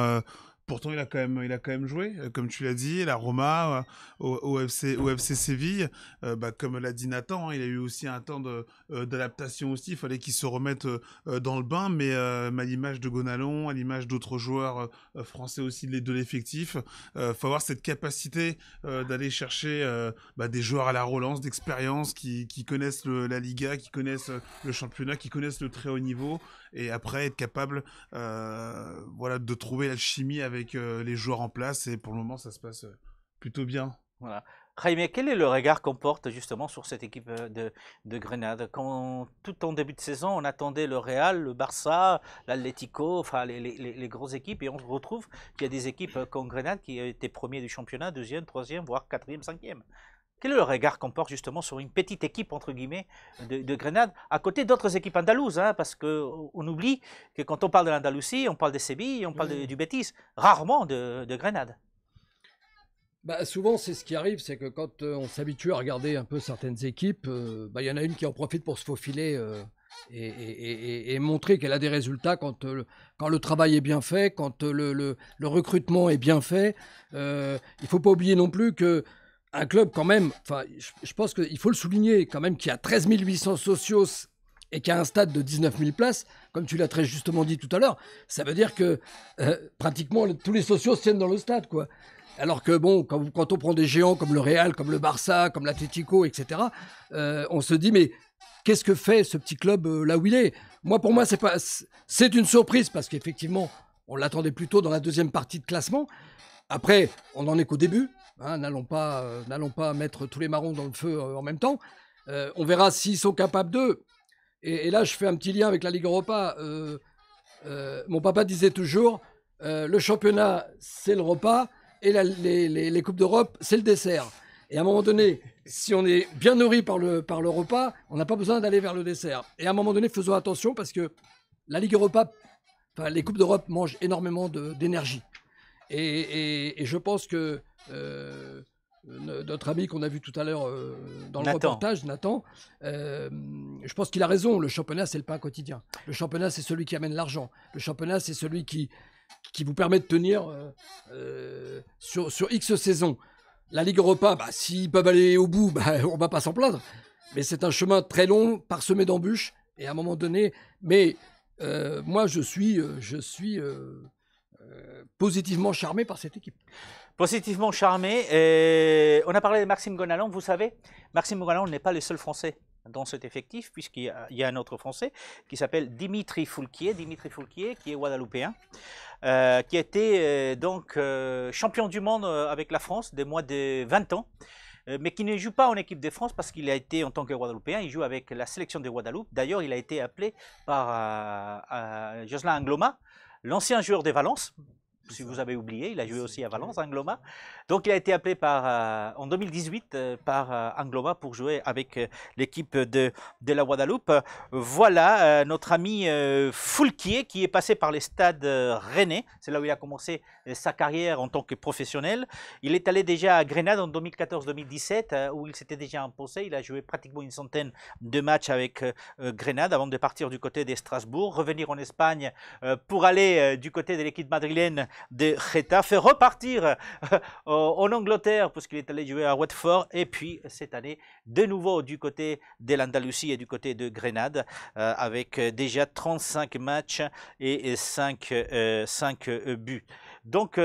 Pourtant, il a quand même, il a quand même joué, euh, comme tu l'as dit, la Roma, euh, au, FC, au FC Séville. Euh, bah, comme l'a dit Nathan, hein, il a eu aussi un temps d'adaptation aussi. Il fallait qu'il se remette dans le bain, mais à l'image de Gonalon, à l'image d'autres joueurs français aussi de l'effectif, il faut avoir cette capacité d'aller chercher bah, des joueurs à la relance, d'expérience, qui, connaissent la Liga, qui connaissent le championnat, qui connaissent le très haut niveau et après être capable euh, voilà de trouver la chimie avec euh, les joueurs en place et pour le moment ça se passe euh, plutôt bien. Voilà. Jaime, quel est le regard qu'on porte justement sur cette équipe de, Grenade Quand tout en début de saison, on attendait le Real, le Barça, l'Atlético, enfin les, les, les, grosses équipes, et on se retrouve qu'il y a des équipes comme Grenade qui étaient premiers du championnat, deuxième, troisième, voire quatrième, cinquième. Quel est le regard qu'on porte justement sur une petite équipe, entre guillemets, de, Grenade, à côté d'autres équipes andalouses hein? Parce qu'on euh, oublie que quand on parle de l'Andalousie, on parle de Séville, on parle du Bétis, rarement de, Grenade. Bah souvent, c'est ce qui arrive, c'est que quand euh, on s'habitue à regarder un peu certaines équipes, euh, bah, il y en a une qui en profite pour se faufiler et, montrer qu'elle a des résultats quand, quand le travail est bien fait, quand le, le recrutement est bien fait. il ne faut pas oublier non plus que un club quand même, enfin, je, pense qu'il faut le souligner quand même, qui a 13 800 socios et qui a un stade de 19 000 places, comme tu l'as très justement dit tout à l'heure, ça veut dire que euh, pratiquement tous les socios tiennent dans le stade, quoi. Alors que bon, quand, on prend des géants comme le Real, comme le Barça, comme l'Atlético, etc., euh, on se dit mais qu'est-ce que fait ce petit club euh, là où il est Moi, pour moi, c'est pas, c'est une surprise parce qu'effectivement, on l'attendait plutôt dans la deuxième partie de classement. Après, on en est qu'au début. Hein, n'allons pas, euh, n'allons pas mettre tous les marrons dans le feu euh, en même temps. Euh, on verra s'ils sont capables d'eux. Et, là, je fais un petit lien avec la Ligue Europa. mon papa disait toujours, le championnat, c'est le repas, et les, Coupes d'Europe, c'est le dessert. Et à un moment donné, si on est bien nourri par le, par le repas, on n'a pas besoin d'aller vers le dessert. Et à un moment donné, faisons attention parce que la Ligue Europa, enfin, les Coupes d'Europe mangent énormément d'énergie. et, je pense que euh, euh, notre ami qu'on a vu tout à l'heure euh, dans le reportage, Nathan, je pense qu'il a raison. Le championnat, c'est le pain quotidien. Le championnat, c'est celui qui amène l'argent. Le championnat, c'est celui qui, qui vous permet de tenir sur, sur X saisons. La Ligue Europa, bah, s'ils peuvent aller au bout, bah, on va pas s'en plaindre. Mais c'est un chemin très long, parsemé d'embûches. Et à un moment donné, mais moi, je suis, je suis positivement charmé par cette équipe. Positivement charmé. on a parlé de Maxime Gonaland. Vous savez, Maxime Gonaland n'est pas le seul Français dans cet effectif, puisqu'il y, a un autre Français qui s'appelle Dimitri Foulquier. Dimitri Foulquier, qui est guadeloupéen, euh, qui a été euh, donc euh, champion du monde avec la France des mois de 20 ans mais qui ne joue pas en équipe de France parce qu'il a été en tant que Guadeloupéen, il joue avec la sélection de Guadeloupe. D'ailleurs, il a été appelé par Joslin Angloma, l'ancien joueur de Valence, si vous avez oublié, il a joué aussi à Valence, Angloma. Donc il a été appelé par, euh, en 2018 euh, par euh, Angloma pour jouer avec l'équipe de, de la Guadeloupe. Voilà notre ami Foulquier qui est passé par les stades René. C'est là où il a commencé sa carrière en tant que professionnel. Il est allé déjà à Grenade en 2014-2017 où il s'était déjà imposé. Il a joué pratiquement une centaine de matchs avec Grenade avant de partir du côté des Strasbourg, revenir en Espagne pour aller du côté de l'équipe madrilène de fait repartir euh, en Angleterre puisqu'il est allé jouer à Watford et puis cette année de nouveau du côté de l'Andalousie et du côté de Grenade euh, avec déjà 35 matchs et 5, euh, buts. Donc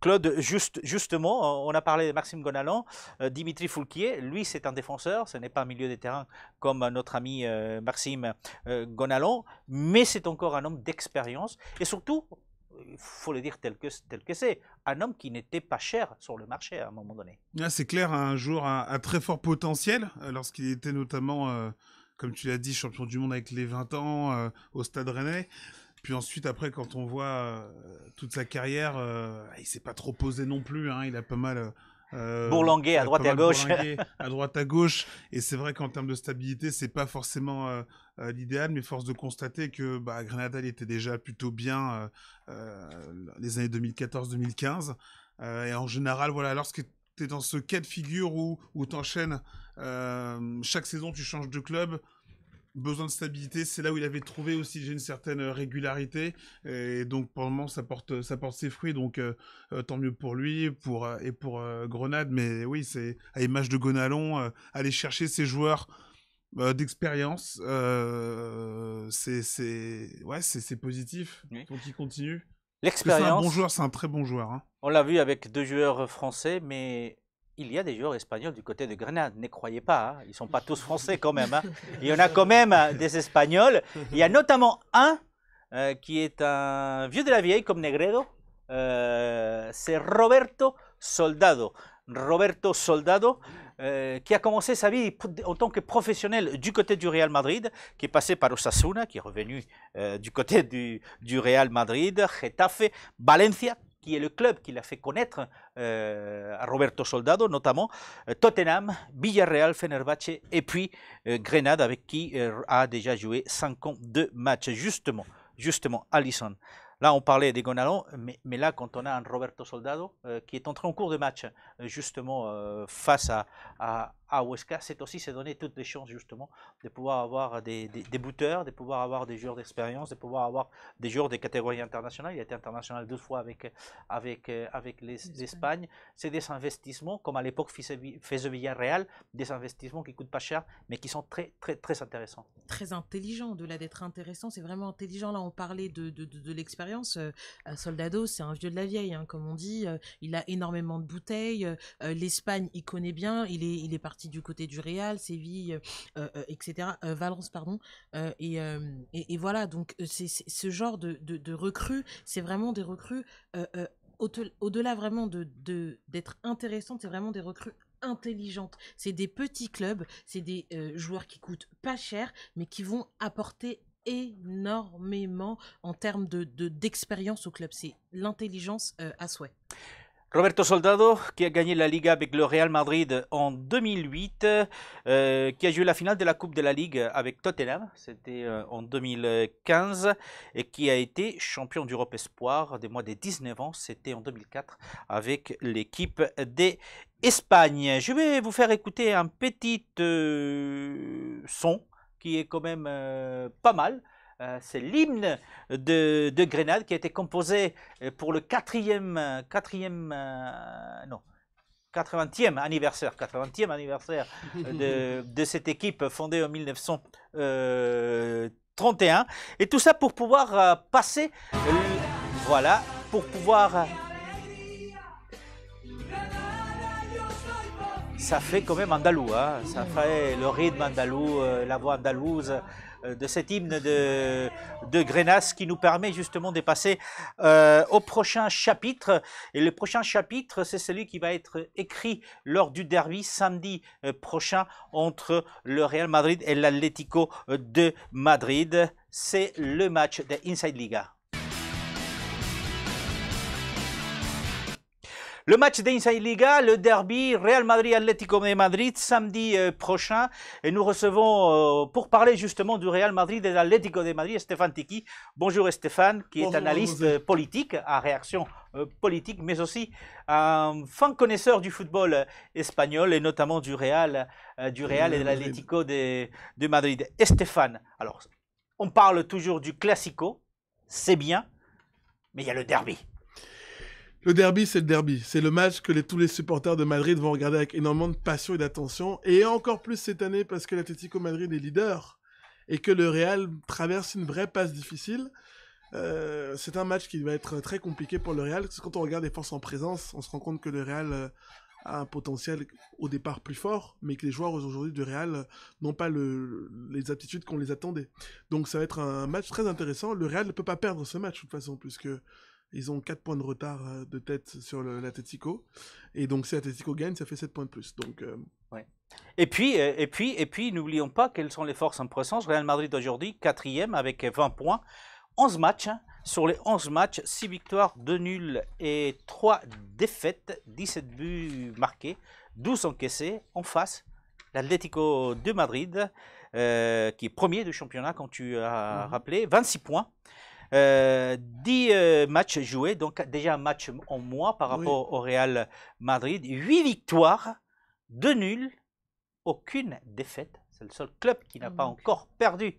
Claude, justement, on a parlé de Maxime Gonalan, Dimitri Foulquier, lui c'est un défenseur, ce n'est pas un milieu de terrain comme notre ami Maxime gonalon mais c'est encore un homme d'expérience et surtout il faut le dire tel que tel que c'est, un homme qui n'était pas cher sur le marché à un moment donné. Ah, c'est clair, un joueur à, très fort potentiel, euh, lorsqu'il était notamment, euh, comme tu l'as dit, champion du monde avec les 20 ans euh, au Stade Rennais. Puis ensuite, après, quand on voit toute sa carrière, il s'est pas trop posé non plus. Hein. il a pas mal euh, à droite et à gauche. à droite à gauche. Et c'est vrai qu'en termes de stabilité, c'est pas forcément euh, l'idéal, mais force de constater que bah, il était déjà plutôt bien euh, euh, les années 2014-2015. et en général, voilà, lorsque tu es dans ce cas de figure où, où tu enchaînes chaque saison, tu changes de club, besoin de stabilité, c'est là où il avait trouvé aussi une certaine régularité et donc pour le moment ça porte ça porte ses fruits donc tant mieux pour lui pour et pour Grenade mais oui c'est à l'image de Gonalon aller chercher ses joueurs bah, d'expérience. Euh, c'est ouais, c'est positif. Donc il continue. L'expérience. C'est un bon joueur, c'est un très bon joueur. Hein. On l'a vu avec deux joueurs euh, français, mais il y a des joueurs espagnols du côté de Grenade. Ne croyez pas, hein. ils ne sont pas tous français quand même. Hein. Il y en a quand même des espagnols. Il y a notamment un euh, qui est un vieux de la vieille comme Negredo. c'est Roberto Soldado. Roberto Soldado. Euh, qui a commencé sa vie en tant que professionnel du côté du Real Madrid, qui est passé par Osasuna, qui est revenu euh, du côté du, Real Madrid, Getafe, Valencia, qui est le club qui l'a fait connaître euh, à Roberto Soldado notamment, Tottenham, Villarreal, Fenerbahce et puis Grenade avec qui a déjà joué 52 matchs. Justement, justement, Alisson, Là, on parlait des Gonalons, mais, là, quand on a un Roberto Soldado euh, qui est entré en cours de match, euh, justement, euh, face à, à, Huesca, c'est aussi se donner toutes les chances, justement, de pouvoir avoir des, des, de pouvoir avoir des joueurs d'expérience, de pouvoir avoir des joueurs des catégories internationales. Il a été international deux fois avec, avec, avec l'Espagne. c'est des investissements, comme à l'époque faisait Real, des investissements qui coûtent pas cher, mais qui sont très, très, très intéressants. Très intelligent, de là d'être intéressant, c'est vraiment intelligent. Là, on parlait de l'expérience euh, Soldado, c'est un vieux de la vieille, hein, comme on dit. Euh, il a énormément de bouteilles. Euh, L'Espagne, il connaît bien. Il est, parti du côté du Real, Séville, etc. Valence, pardon. Et, voilà, donc c'est ce genre de, recrues, c'est vraiment des recrues au-delà vraiment d'être intéressantes, c'est vraiment des recrues intelligentes. C'est des petits clubs, c'est des joueurs qui coûtent pas cher, mais qui vont apporter énormément en termes d'expérience de, d'expérience au club. C'est l'intelligence euh, à souhait. Roberto Soldado, qui a gagné la Liga avec le Real Madrid en 2008, euh, qui a joué la finale de la Coupe de la Ligue avec Tottenham, c'était euh, en 2015, et qui a été champion d'Europe Espoir des mois des 19 ans, c'était en 2004 avec l'équipe des Je vais vous faire écouter un petit son qui est quand même euh, pas mal. Euh, c'est l'hymne de, Grenade qui a été composé euh, pour le quatrième, quatrième non, 80e anniversaire, 80e anniversaire de, de, cette équipe fondée en 1931. Et tout ça pour pouvoir passer, voilà, pour pouvoir ça fait quand même andalou, hein. ça fait le rythme andalou, euh, la voix andalouse euh, de cet hymne de, de qui nous permet justement de passer euh, au prochain chapitre. Et le prochain chapitre, c'est celui qui va être écrit lors du derby samedi prochain entre le Real Madrid et l'Atlético de Madrid. C'est le match de Inside Liga. Le match d'Inside Liga, le derby Real Madrid-Atlético de Madrid, samedi euh, prochain. Et nous recevons, euh, pour parler justement du Real Madrid et de l'Atlético de Madrid, Stéphane Tiki. Bonjour Stéphane, qui est analyste euh, politique, à réaction politique, mais aussi un fan connaisseur du football espagnol et notamment du Real, du Real et de l'Atlético de, Madrid. Stéphane, alors, on parle toujours du Classico, c'est bien, mais il y a le derby. Le derby, c'est le derby. C'est le match que tous les supporters de Madrid vont regarder avec énormément de passion et d'attention. Et encore plus cette année parce que l'Atlético Madrid est leader et que le Real traverse une vraie passe difficile. Euh, c'est un match qui va être très compliqué pour le Real. Parce que quand on regarde les forces en présence, on se rend compte que le Real euh, a un potentiel au départ plus fort, mais que les joueurs aujourd'hui du Real euh, n'ont pas les aptitudes qu'on les attendait. Donc ça va être un match très intéressant. Le Real ne peut pas perdre ce match de toute façon, puisque ils ont 4 points de retard euh, de tête sur l'Atletico. Et donc, si l'Atletico gagne, ça fait 7 points de plus. Donc, euh, Et puis, euh, et puis, et puis n'oublions pas quelles sont les forces en présence. Real Madrid aujourd'hui, quatrième avec 20 points, 11 matchs. Hein. Sur les 11 matchs, 6 victoires, 2 nuls et 3 défaites, 17 buts marqués, 12 encaissés. En face, l'Atletico de Madrid, qui est premier du championnat, quand tu as mhm. rappelé, 26 points. 10 euh, euh, matchs joués, donc déjà un match en moins par rapport au Real Madrid. 8 victoires, 2 nuls, aucune défaite. C'est le seul club qui n'a ah, pas encore perdu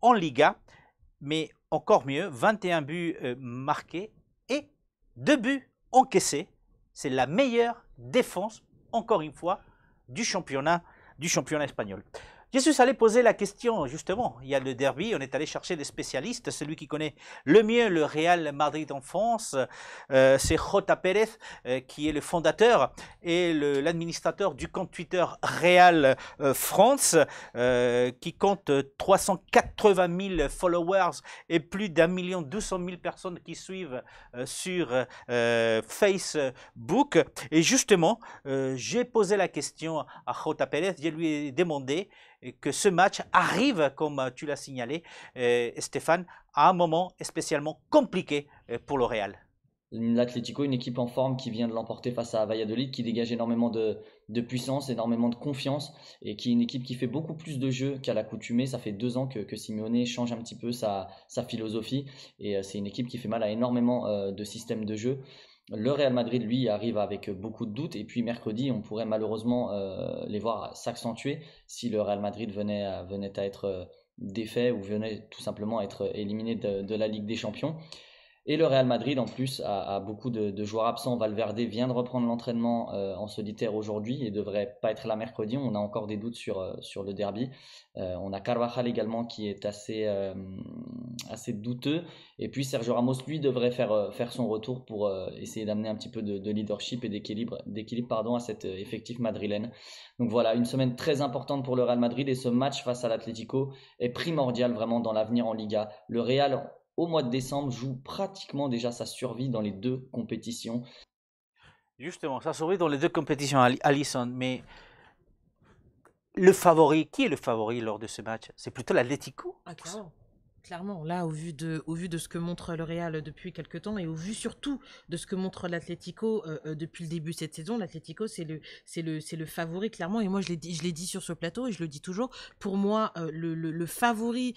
en Liga. Mais encore mieux, 21 buts euh, marqués et 2 buts encaissés. C'est la meilleure défense, encore une fois, du championnat, du championnat espagnol. Je suis allé poser la question, justement. Il y a le derby, on est allé chercher des spécialistes. Celui qui connaît le mieux le Real Madrid en France, euh, c'est Jota Pérez, euh, qui est le fondateur et l'administrateur du compte Twitter Real euh, France, qui compte 380 000 followers et plus d'un million deux cent mille personnes qui suivent sur Facebook. Et justement, j'ai posé la question à Jota Pérez, je lui ai demandé que ce match arrive, comme euh, tu l'as signalé, euh, Stéphane, à un moment spécialement compliqué euh, pour le Real. L'Atlético, une équipe en forme qui vient de l'emporter face à Valladolid, qui dégage énormément de, de, puissance, énormément de confiance, et qui est une équipe qui fait beaucoup plus de jeux qu'à l'accoutumée. Ça fait deux ans que, que Simeone change un petit peu sa, sa philosophie, et c'est une équipe qui fait mal à énormément de systèmes de jeu. Le Real Madrid, lui, arrive avec beaucoup de doutes. Et puis mercredi, on pourrait malheureusement euh, les voir s'accentuer si le Real Madrid venait à, être euh, défait ou venait tout simplement à être éliminé de la Ligue des Champions. Et le Real Madrid, en plus, a, beaucoup de, joueurs absents. Valverde vient de reprendre l'entraînement euh, en solitaire aujourd'hui et devrait pas être là mercredi. On a encore des doutes sur, euh, sur le derby. Euh, on a Carvajal également qui est assez, assez douteux. Et puis Sergio Ramos, lui, devrait faire, faire son retour pour essayer d'amener un petit peu de, leadership et d'équilibre, pardon, à cet effectif madrilène. Donc voilà, une semaine très importante pour le Real Madrid et ce match face à l'Atlético est primordial vraiment dans l'avenir en Liga. Le Real au mois de décembre, joue pratiquement déjà sa survie dans les deux compétitions. Justement, sa survie dans les deux compétitions, Allison, mais le favori, qui est le favori lors de ce match C'est plutôt l'Atletico. Ah, Clairement, là, au vu de, au vu de ce que montre le Real depuis quelques temps et au vu surtout de ce que montre l'Atlético euh, euh, depuis le début de cette saison, l'Atlético, c'est le, c'est le, c'est le favori, clairement. Et moi, je l'ai dit, je l'ai dit sur ce plateau et je le dis toujours. Pour moi, euh, le, le, favori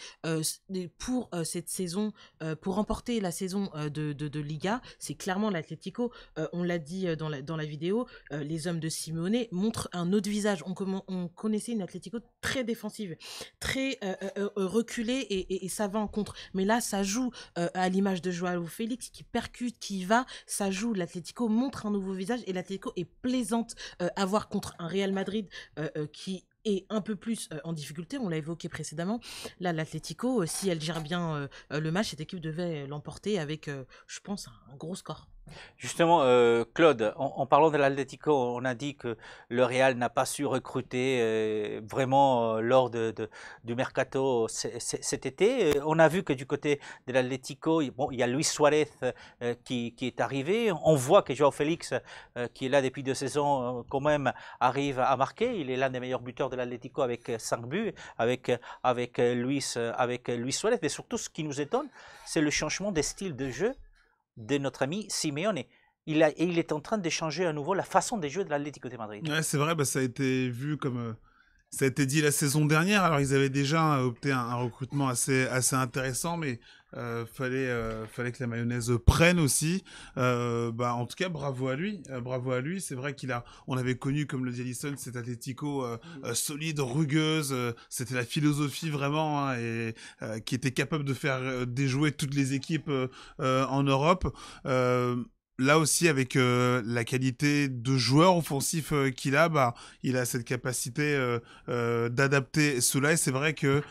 pour cette saison, pour remporter la saison de, de, Liga, c'est clairement l'Atlético. on l'a dit dans la, dans la vidéo, les hommes de Simeone montrent un autre visage. On, connaissait une Atlético très défensive, très reculée et, et, et en contre. Mais là, ça joue euh, à l'image de Joao Félix qui percute, qui va, ça joue. L'Atlético montre un nouveau visage et l'Atlético est plaisante euh, à voir contre un Real Madrid euh, qui est un peu plus en difficulté, on l'a évoqué précédemment. Là, l'Atlético, si elle gère bien le match, cette équipe devait l'emporter avec, je pense, un gros score. Justement, euh, Claude, en, parlant de l'Atlético, on a dit que le Real n'a pas su recruter euh, vraiment euh, lors du mercato cet été. On a vu que du côté de l'Atlético, bon, il y a Luis Suarez qui, est arrivé. On voit que João Félix, qui est là depuis deux saisons, quand même arrive à marquer. Il est l'un des meilleurs buteurs de l'Atlético avec 5 buts, avec, avec, Luis, avec Luis Suarez. et surtout, ce qui nous étonne, c'est le changement des styles de jeu de notre ami Simeone. Il, et il est en train de changer à nouveau la façon de jouer de l'Atlético de Madrid. c'est vrai, bah, ça a été vu comme. Euh, ça a été dit la saison dernière. Alors, ils avaient déjà euh, opté un, un recrutement assez, assez intéressant, mais euh, fallait, euh, fallait que la mayonnaise prenne aussi. Euh, bah, en tout cas, bravo à lui. bravo à lui. C'est vrai qu'il a, on avait connu, comme le dit Allison, cet Atletico mm. solide, rugueuse. C'était la philosophie vraiment hein, et qui était capable de faire déjouer toutes les équipes en Europe là aussi avec la qualité de joueur offensif qu'il a, bah, il a cette capacité d'adapter cela et c'est vrai que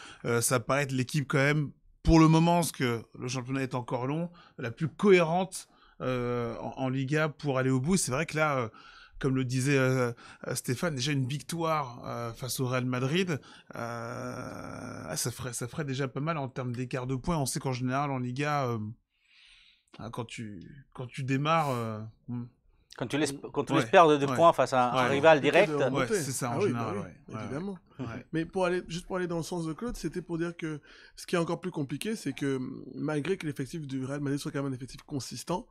ça paraît être l'équipe quand même pour le moment, ce que le championnat est encore long, la plus cohérente euh, en, Liga pour aller au bout. C'est vrai que là, euh, comme le disait euh, Stéphane, déjà une victoire face au Real Madrid, ah, ça, ferait, ça ferait déjà pas mal en termes d'écart de points. On sait qu'en général, en Liga, hein, quand, tu, quand tu démarres, hmm, quand tu laisses, quand tu perdre deux points face à un, rival direct. Euh, c'est ça en ah bah général. évidemment. Mais pour aller, juste pour aller dans le sens de Claude, c'était pour dire que ce qui est encore plus compliqué, c'est que mm, malgré que l'effectif du Real Madrid soit quand même un effectif consistant,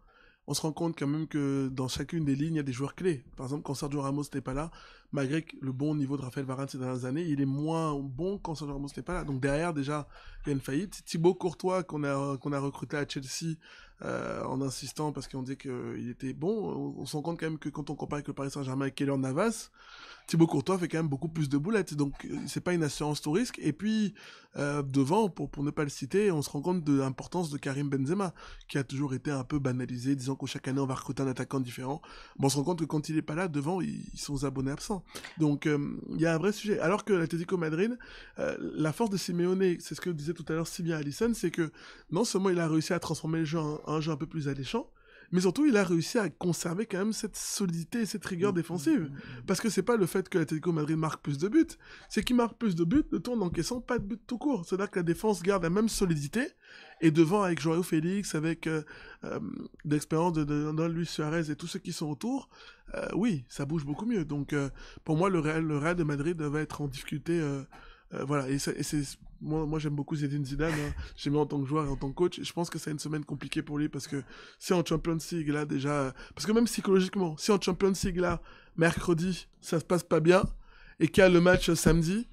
on se rend compte quand même que dans chacune des lignes, il y a des joueurs clés. Par exemple, quand Sergio Ramos n'était pas là, malgré le bon niveau de Rafael Varane ces dernières années, il est moins bon quand Sergio Ramos n'est pas là. Donc derrière, déjà, il y a une faillite. Thibaut Courtois, qu'on a, qu'on a recruté à Chelsea, euh, en insistant parce qu'on dit qu'il était bon. On, s'en se rend compte quand même que quand on compare avec le Paris Saint-Germain et Keller Navas, Thibaut Courtois fait quand même beaucoup plus de boulettes, donc euh, c'est pas une assurance tout risque. Et puis euh, devant, pour, pour ne pas le citer, on se rend compte de l'importance de Karim Benzema, qui a toujours été un peu banalisé, disant qu'au chaque année on va recruter un attaquant différent. on se rend compte que quand il est pas là, devant, ils, sont sont abonnés absents. Donc euh, il y a un vrai sujet. Alors que l'Atlético Madrid, euh, la force de Simeone, c'est ce que disait tout à l'heure Sylvia Allison, c'est que non seulement il a réussi à transformer le jeu en un jeu un peu plus alléchant, mais surtout il a réussi à conserver quand même cette solidité et cette rigueur mm, défensive. Mm, mm, Parce que c'est pas le fait que l'Atlético Madrid marque plus de buts, c'est qu'il marque plus de buts de tout en encaissant pas de buts tout court. cest là que la défense garde la même solidité, et devant avec Joao Félix, avec euh, euh, l'expérience de, de, Luis Suarez et tous ceux qui sont autour, euh, oui, ça bouge beaucoup mieux. Donc pour moi le Real, le Real de Madrid va être en difficulté euh, voilà, et, c'est moi, moi j'aime beaucoup Zidane Zidane. Hein. en tant que joueur et en tant que coach. Je pense que c'est une semaine compliquée pour lui parce que c'est en Champions League là déjà. Parce que même psychologiquement, si en Champions League là, mercredi, ça se passe pas bien et qu'il y a le match samedi.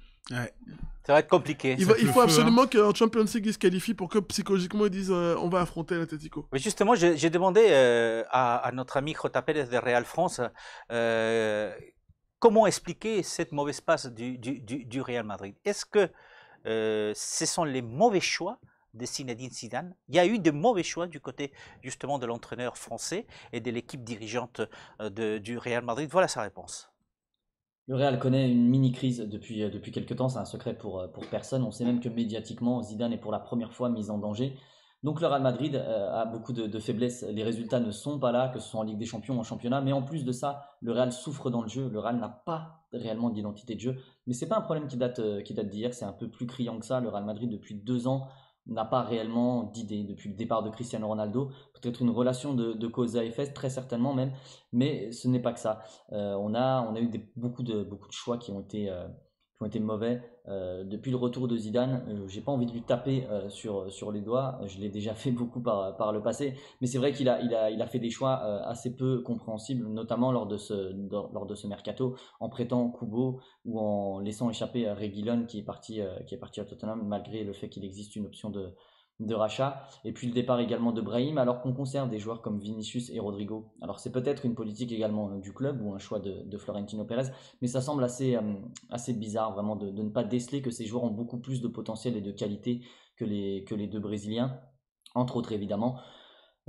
Ça va être compliqué. Il, faut absolument hein. que qu'en Champions League, il se qualifie pour que psychologiquement, ils disent euh, on va affronter l'Atletico. Mais justement, j'ai demandé euh, à, notre ami Jota de Real France Comment expliquer cette mauvaise passe du, Real Madrid Est-ce que euh, ce sont les mauvais choix de Zinedine Zidane. Il y a eu de mauvais choix du côté justement de l'entraîneur français et de l'équipe dirigeante euh, du Real Madrid. Voilà sa réponse. Le Real connaît une mini-crise depuis, euh, depuis quelques temps, c'est un secret pour, pour personne. On sait même que médiatiquement, Zidane est pour la première fois mis en danger. Donc le Real Madrid euh, a beaucoup de, faiblesses. Les résultats ne sont pas là, que ce soit en Ligue des Champions, en championnat. Mais en plus de ça, le Real souffre dans le jeu. Le Real n'a pas réellement d'identité de jeu. Mais ce n'est pas un problème qui date, euh, qui date d'hier. C'est un peu plus criant que ça. Le Real Madrid depuis deux ans n'a pas réellement d'idée depuis le départ de Cristiano Ronaldo. Peut-être une relation de, cause à effet, très certainement même. Mais ce n'est pas que ça. Euh, on a on a eu beaucoup de beaucoup de choix qui ont été qui ont été mauvais. Euh, depuis le retour de Zidane, euh, j'ai pas envie de lui taper euh, sur, sur les doigts. Je l'ai déjà fait beaucoup par, par le passé, mais c'est vrai qu'il a, il a, il a fait des choix euh, assez peu compréhensibles, notamment lors de ce, lors de ce mercato, en prêtant Kubo ou en laissant échapper Reguilon qui est parti, qui est parti à Tottenham malgré le fait qu'il existe une option de, de rachat, et puis le départ également de Brahim, alors qu'on conserve des joueurs comme Vinicius et Rodrigo. Alors c'est peut-être une politique également euh, du club ou un choix de, Florentino Pérez, mais ça semble assez, euh, assez bizarre vraiment de, ne pas déceler que ces joueurs ont beaucoup plus de potentiel et de qualité que les, que les deux Brésiliens, entre autres évidemment.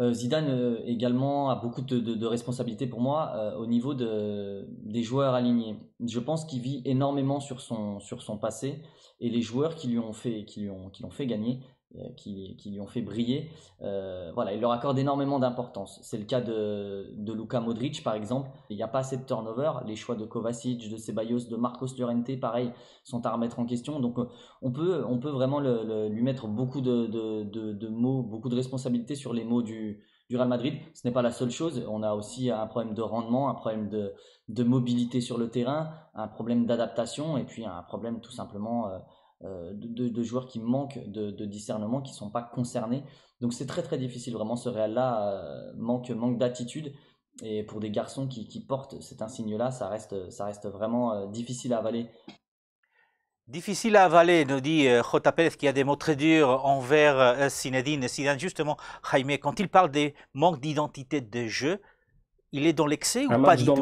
Euh, Zidane également a beaucoup de, responsabilités pour moi au niveau des joueurs alignés. Je pense qu'il vit énormément sur son, sur son passé et les joueurs qui lui ont fait, qui ont, qui l'ont fait gagner euh, qui, lui ont fait briller. Euh, voilà, il leur accorde énormément d'importance. C'est le cas de, de Luka Modric, par exemple. Il n'y a pas assez de turnover. Les choix de Kovacic, de Ceballos, de Marcos Llorente, pareil, sont à remettre en question. Donc, euh, on peut, on peut vraiment lui mettre beaucoup de, de, de, mots, beaucoup de responsabilités sur les mots du, du Real Madrid. Ce n'est pas la seule chose. On a aussi un problème de rendement, un problème de, mobilité sur le terrain, un problème d'adaptation et puis un problème tout simplement. Euh, de, joueurs qui manquent de, discernement, qui ne sont pas concernés. Donc c'est très très difficile, vraiment ce Real-là euh, manque, manque d'attitude. Et pour des garçons qui, qui portent cet insigne-là, ça reste, ça reste vraiment euh, difficile à avaler. Difficile à avaler, nous dit Jota qui a des mots très durs envers Sinedine. Sinedine, Justement, Jaime, quand il parle des manques d'identité de jeu, il est dans l'excès ou pas du tout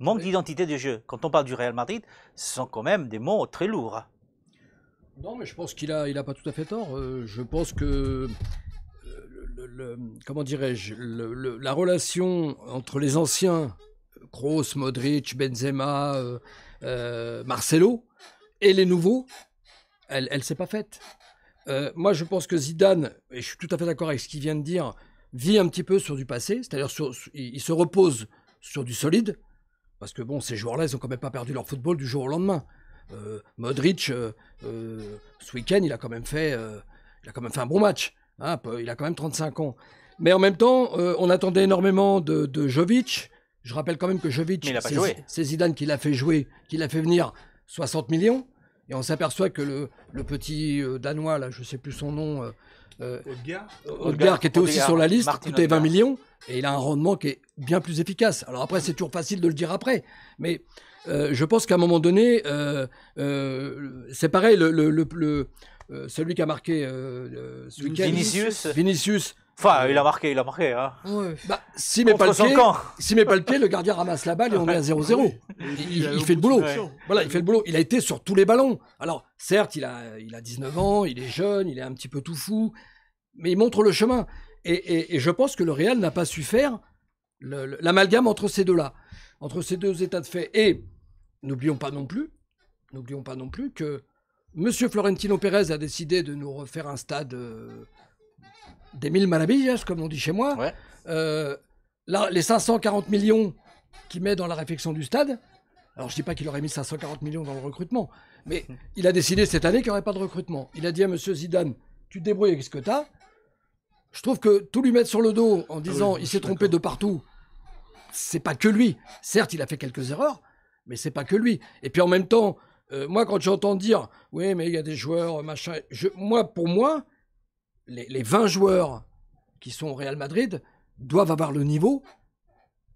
manque d'identité de jeu. Quand on parle du Real Madrid, ce sont quand même des mots très lourds. Non, mais je pense qu'il n'a il a pas tout à fait tort. Euh, je pense que euh, comment dirais-je, la relation entre les anciens, Kroos, Modric, Benzema, euh, Marcelo, et les nouveaux, elle ne s'est pas faite. moi, je pense que Zidane, et je suis tout à fait d'accord avec ce qu'il vient de dire, vit un petit peu sur du passé, c'est-à-dire il, il se repose sur du solide, parce que bon, ces joueurs-là, ils ont quand même pas perdu leur football du jour au lendemain. Euh, Modric, euh, euh, ce week-end, il a quand même fait, il a quand même fait un bon match. Hein, il a quand même 35 ans. Mais en même temps, on attendait énormément de, Jovic. Je rappelle quand même que Jovic, c'est Zidane qui l'a fait jouer, qui l'a fait venir 60 millions. Et on s'aperçoit que le, le petit Danois, là, je sais plus son nom, euh, Odgar, qui était aussi sur la liste, coûtait 20 millions et il a un rendement qui est bien plus efficace. Alors après, c'est toujours facile de le dire après, mais euh, je pense qu'à un moment donné, euh, euh, c'est pareil, le, celui qui a marqué ce Vinicius. Vinicius Enfin, il a marqué, il a marqué. Hein. Bah, si met pas le pied, si met pas le pied, le gardien ramasse la balle et on est à 0-0. Il, fait le boulot. Voilà, il fait le boulot. Il a été sur tous les ballons. Alors, certes, il a, il a 19 ans, il est jeune, il est un petit peu tout fou, mais il montre le chemin. Et, je pense que le Real n'a pas su faire l'amalgame entre ces deux-là, entre ces deux états de fait. Et n'oublions pas non plus, n'oublions pas non plus que M. Florentino Pérez a décidé de nous refaire un stade euh, des mille maravillas, comme on dit chez moi. Euh, là, les 540 millions qu'il met dans la réflexion du stade, alors je dis pas qu'il aurait mis 540 millions dans le recrutement, mais hum. il a décidé cette année qu'il n'y aurait pas de recrutement. Il a dit à M. Zidane, tu te débrouilles avec ce que tu as, je trouve que tout lui mettre sur le dos en ah disant il s'est trompé de partout, c'est pas que lui. Certes, il a fait quelques erreurs, mais c'est pas que lui. Et puis en même temps, euh, moi, quand j'entends dire oui, mais il y a des joueurs, machin, moi, pour moi, les, les 20 joueurs qui sont au Real Madrid doivent avoir le niveau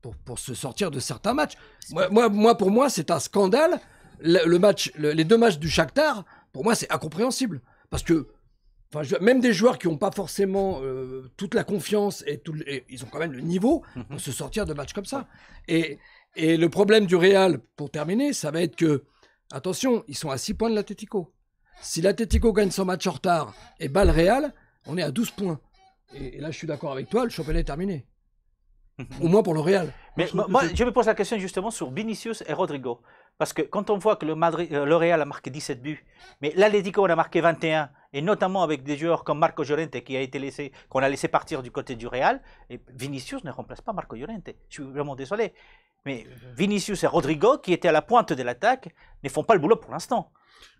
pour, pour, se sortir de certains matchs. Moi, moi, pour moi, c'est un scandale. Le, match, les deux matchs du Shakhtar, pour moi, c'est incompréhensible. Parce que même des joueurs qui n'ont pas forcément euh, toute la confiance et, ils ont quand même le niveau mhm. pour se sortir de matchs comme ça. Et, le problème du Real, pour terminer, ça va être que, attention, ils sont à 6 points de l'Atletico. Si l'Atletico gagne son match en retard et bat le Real, on est à 12 points. Et, là, je suis d'accord avec toi, le championnat est terminé. Mhm. Au moins pour le Real. Mais moi, je me pose la question justement sur Vinicius et Rodrigo. Parce que quand on voit que le, euh, Real a marqué 17 buts, mais l'Atletico en a marqué 21, et notamment avec des joueurs comme Marco Llorente qui a été laissé, qu'on a laissé partir du côté du Real, et Vinicius ne remplace pas Marco Llorente. Je suis vraiment désolé. Mais mhm. Vinicius et Rodrigo, qui étaient à la pointe de l'attaque, ne font pas le boulot pour l'instant.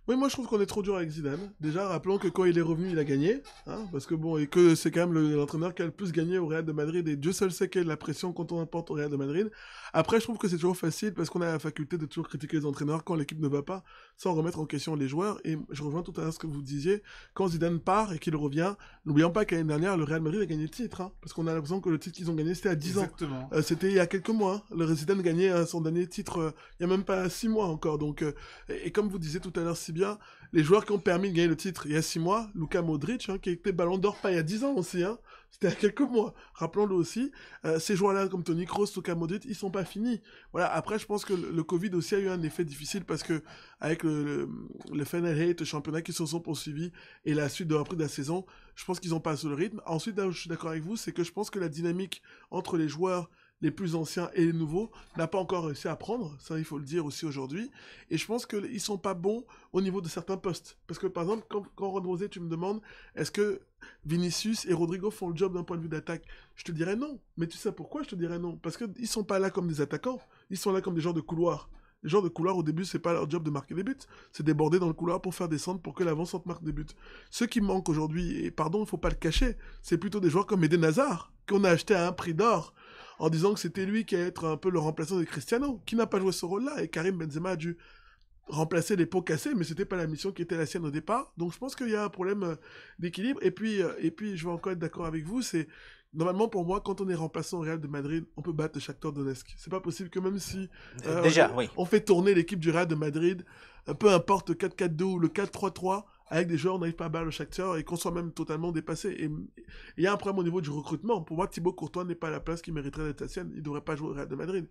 Oui, moi je trouve qu'on est trop dur avec Zidane. Déjà, rappelons que quand il est revenu, il a gagné. Hein, parce que bon, et que c'est quand même l'entraîneur qui a le plus gagné au Real de Madrid. Et Dieu seul sait quelle est la pression quand on importe au Real de Madrid. Après, je trouve que c'est toujours facile parce qu'on a la faculté de toujours critiquer les entraîneurs quand l'équipe ne va pas, sans remettre en question les joueurs. Et je rejoins tout à l'heure ce que vous disiez. Quand Zidane part et qu'il revient, n'oublions pas qu'année dernière, le Real Madrid a gagné le titre. Hein, parce qu'on a l'impression que le titre qu'ils ont gagné, c'était à 10 ans. Euh, c'était il y a quelques mois. le hein, Le Zidane gagnait hein, son dernier titre euh, il n'y a même pas 6 mois encore. Donc, euh, et, comme vous disiez tout à l'heure, les joueurs qui ont permis de gagner le titre il y a six mois, Luka Modric, hein, qui était ballon d'or pas il y a dix ans aussi, hein. c'était à quelques mois, rappelons-le aussi. Euh, ces joueurs-là, comme Tony Kroos, Luka Modric, ils sont pas finis. Voilà. Après, je pense que le, Covid aussi a eu un effet difficile parce que avec le, final hate, le championnat qui se sont poursuivis et la suite de reprise de la saison, je pense qu'ils ont pas le rythme. Ensuite, je suis d'accord avec vous, c'est que je pense que la dynamique entre les joueurs les plus anciens et les nouveaux, n'a pas encore réussi à prendre. Ça, il faut le dire aussi aujourd'hui. Et je pense qu'ils sont pas bons au niveau de certains postes. Parce que, par exemple, quand, quand tu me demandes, est-ce que Vinicius et Rodrigo font le job d'un point de vue d'attaque Je te dirais non. Mais tu sais pourquoi je te dirais non Parce qu'ils sont pas là comme des attaquants. Ils sont là comme des gens de couloir. Les gens de couloir, au début, c'est pas leur job de marquer des buts. C'est déborder dans le couloir pour faire descendre pour que l'avant-centre marque des buts. Ce qui manque aujourd'hui, et pardon, il ne faut pas le cacher, c'est plutôt des joueurs comme Eden Hazard, qu'on a acheté à un prix d'or en disant que c'était lui qui allait être un peu le remplaçant de Cristiano, qui n'a pas joué ce rôle-là, et Karim Benzema a dû remplacer les pots cassés, mais c'était pas la mission qui était la sienne au départ. Donc je pense qu'il y a un problème euh, d'équilibre. Et puis, euh, et puis, je vais encore être d'accord avec vous, c'est normalement pour moi, quand on est remplaçant au Real de Madrid, on peut battre chaque Shakhtar Donetsk. C'est pas possible que même si euh, on, on fait tourner l'équipe du Real de Madrid, peu importe 4-4-2 ou le 4-3-3, avec des joueurs on n'arrive pas à battre le Shakhtar et qu'on soit même totalement dépassé. Et il y a un problème au niveau du recrutement. Pour moi, Thibaut Courtois n'est pas la place qui mériterait d'être la sienne. Il ne devrait pas jouer au Real de Madrid.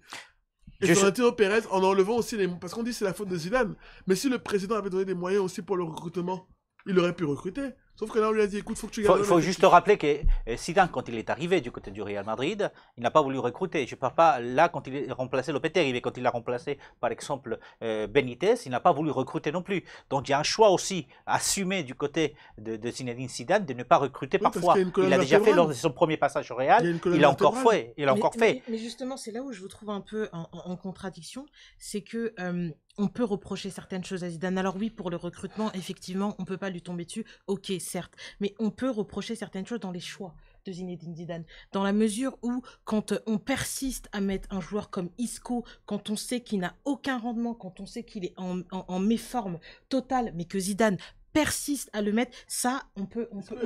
Et je Antonio Pérez, en enlevant aussi les... Parce qu'on dit c'est la faute de Zidane. Mais si le président avait donné des moyens aussi pour le recrutement, il aurait pu recruter. Sauf que là, on lui a dit, écoute, Il faut, juste rappeler que euh, Zidane, quand il est arrivé du côté du Real Madrid, il n'a pas voulu recruter. Je ne parle pas là quand il a remplacé Lopetegui, mais quand il a remplacé, par exemple, euh, Benitez, il n'a pas voulu recruter non plus. Donc il y a un choix aussi assumé du côté de, de Zinedine Zidane de ne pas recruter parfois. Il, l'a a déjà fait lors de son premier passage au Real. Il, l'a a encore fait. Il a mais, encore fait. Mais justement, c'est là où je vous trouve un peu en, contradiction, c'est que euh, on peut reprocher certaines choses à Zidane. Alors oui, pour le recrutement, effectivement, on peut pas lui tomber dessus. Ok, certes, mais on peut reprocher certaines choses dans les choix de Zinedine Zidane. Dans la mesure où, quand euh, on persiste à mettre un joueur comme Isco, quand on sait qu'il n'a aucun rendement, quand on sait qu'il est en, en méforme totale, mais que Zidane persiste à le mettre, ça, on peut, on peut, hein.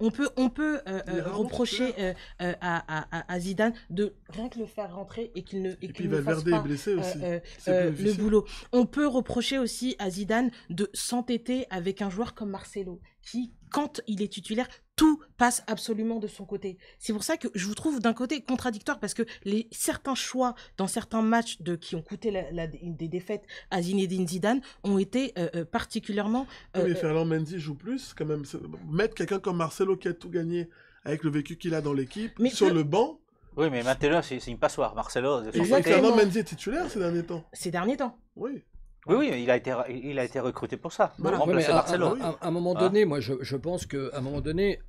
on peut, on peut, euh, euh, reprocher euh, à, Zidane de rien que le faire rentrer et qu'il ne, et, fasse pas le boulot. On peut reprocher aussi à Zidane de s'entêter avec un joueur comme Marcelo qui, quand il est titulaire, tout passe absolument de son côté. C'est pour ça que je vous trouve d'un côté contradictoire parce que les, certains choix dans certains matchs de, qui ont coûté la, des défaites à Zinedine Zidane ont été euh, euh, particulièrement. Euh, mais Fernand Mendy joue plus quand même. Mettre quelqu'un comme Marcelo qui a tout gagné avec le vécu qu'il a dans l'équipe sur le banc. Oui, mais maintenant, c'est une passoire. Marcelo, de son Fernand Mendy est titulaire ces derniers temps. Ces derniers temps. Oui. Oui, oui, hein. il a été, il a été recruté pour ça. Voilà. à, Marcelo. À, un moment ah. donné, moi, je, je pense à un moment donné,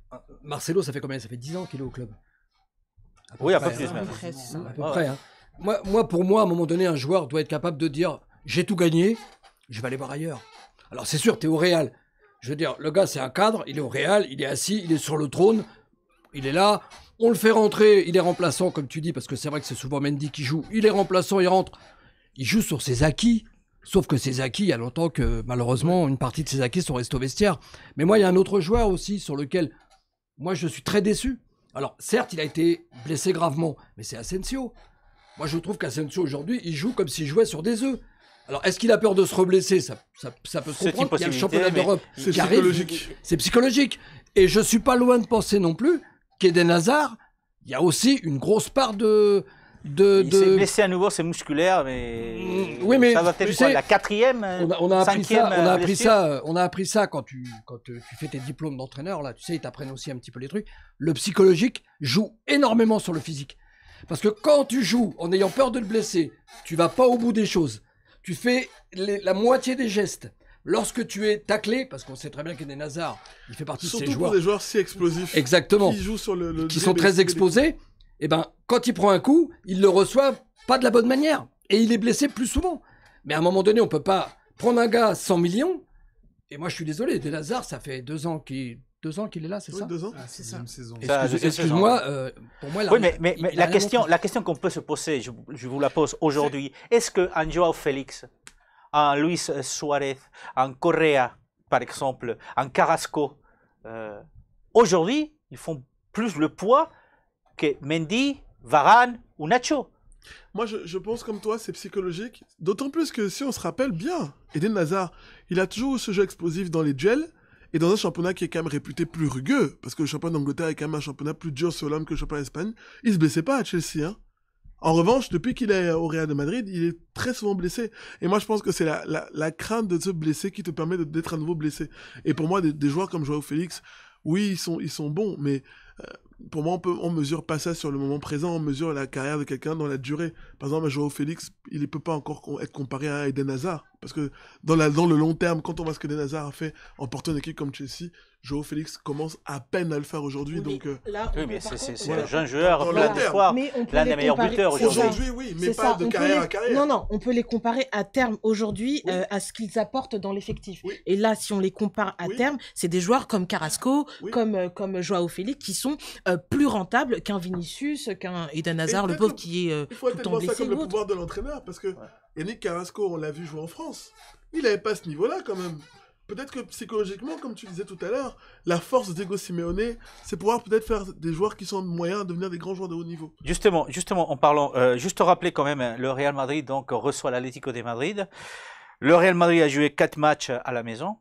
Marcelo, ça fait combien Ça fait 10 ans qu'il est au club. oui, peu près. moi, moi, pour moi, à un moment donné, un joueur doit être capable de dire j'ai tout gagné, je vais aller voir ailleurs. Alors, c'est sûr, tu es au Real. Je veux dire, le gars, c'est un cadre, il est au Real, il est assis, il est sur le trône, il est là. On le fait rentrer, il est remplaçant, comme tu dis, parce que c'est vrai que c'est souvent Mendy qui joue. Il est remplaçant, il rentre. Il joue sur ses acquis. Sauf que ces acquis, il y a longtemps que malheureusement, une partie de ces acquis sont restés au vestiaire. Mais moi, il y a un autre joueur aussi sur lequel moi je suis très déçu. Alors, certes, il a été blessé gravement, mais c'est Asensio. Moi, je trouve qu'Asensio aujourd'hui, il joue comme s'il jouait sur des œufs. Alors, est-ce qu'il a peur de se reblesser ça, ça, peut se comprendre. Il y a le championnat d'Europe C'est psychologique. C'est psychologique. Et je suis pas loin de penser non plus qu'Eden Hazard, il y a aussi une grosse part de, de, il de... s'est blessé à nouveau, c'est musculaire, mais, mm, ça va être la quatrième, on a, appris euh, ça, on a appris ça, quand tu fais tes diplômes d'entraîneur là, tu sais, ils t'apprennent aussi un petit peu les trucs. Le psychologique joue énormément sur le physique, parce que quand tu joues en ayant peur de le blesser, tu vas pas au bout des choses. Tu fais la moitié des gestes. Lorsque tu es taclé, parce qu'on sait très bien qu'il des Nazar, il fait partie de ces joueurs. Surtout des joueurs si explosifs. Exactement. Qui sur qui sont très exposés eh ben, quand il prend un coup, il le reçoit pas de la bonne manière. Et il est blessé plus souvent. Mais à un moment donné, on peut pas prendre un gars 100 millions. Et moi, je suis désolé, De Lazare, ça fait deux ans qu'il ans qu'il est là, c'est ça Deux ans, ah, c'est ça. saison. Excuse, moi euh, pour moi, la, oui, mais, la question, la question qu'on peut se poser, je, vous la pose aujourd'hui, est-ce que Joao Félix, un Luis Suarez, un Correa, par exemple, un Carrasco, euh, aujourd'hui, ils font plus le poids que Mendy, Varane ou Nacho. Moi, je, pense comme toi, c'est psychologique. D'autant plus que si on se rappelle bien, Eden Hazard, il a toujours eu ce jeu explosif dans les duels et dans un championnat qui est quand même réputé plus rugueux, parce que le championnat d'Angleterre est quand même un championnat plus dur sur l'homme que le championnat d'Espagne. Il se blessait pas à Chelsea, hein. En revanche, depuis qu'il est au Real de Madrid, il est très souvent blessé. Et moi, je pense que c'est la, crainte de se blesser qui te permet d'être à nouveau blessé. Et pour moi, des, joueurs comme Joao Félix, oui, ils sont bons, mais euh, pour moi, on ne mesure pas ça sur le moment présent, on mesure la carrière de quelqu'un dans la durée. Par exemple, Joao Félix, il ne peut pas encore être comparé à Eden Hazard, parce que dans, le long terme, quand on voit ce que Eden Hazard a fait en portant une équipe comme Chelsea, Joao Félix commence à peine à le faire aujourd'hui. Oui, donc, euh, oui, mais c'est un jeune joueur, l'un des, meilleurs buteurs aujourd'hui. Aujourd'hui, oui, mais pas de carrière à carrière. Non, non, on peut les comparer à terme aujourd'hui euh, à ce qu'ils apportent dans l'effectif. Et là, si on les compare à terme, c'est des joueurs comme Carrasco, comme, euh, comme Joao Félix, qui sont plus rentables qu'un Vinicius, qu'un Eden Hazard, le pauvre qui est tout le temps blessé. comme le pouvoir de l'entraîneur, parce que Yannick Carrasco, on l'a vu jouer en France. Il n'avait pas ce niveau-là quand même peut-être que psychologiquement, comme tu disais tout à l'heure, la force d'Ego Simeone, c'est pouvoir peut-être faire des joueurs qui sont moyens de devenir des grands joueurs de haut niveau. Justement, justement en parlant, euh, juste rappeler quand même, hein, le Real Madrid donc reçoit l'Atlético de Madrid. Le Real Madrid a joué 4 matchs à la maison,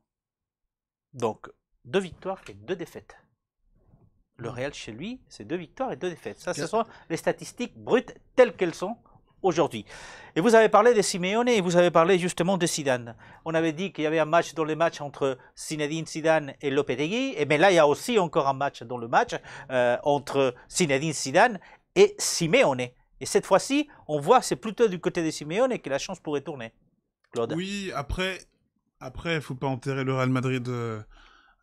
donc deux victoires et deux défaites. Le Real chez lui, c'est deux victoires et deux défaites. Ça, ce sont les statistiques brutes telles qu'elles sont aujourd'hui. Et vous avez parlé de Simeone et vous avez parlé justement de Zidane. On avait dit qu'il y avait un match dans le match entre Zinedine Zidane et Lopetegui. Et mais là, il y a aussi encore un match dans le match euh, entre Zinedine Zidane et Simeone. Et cette fois-ci, on voit c'est plutôt du côté de Simeone que la chance pourrait tourner. Claude. Oui, après, après, faut pas enterrer le Real Madrid. Euh,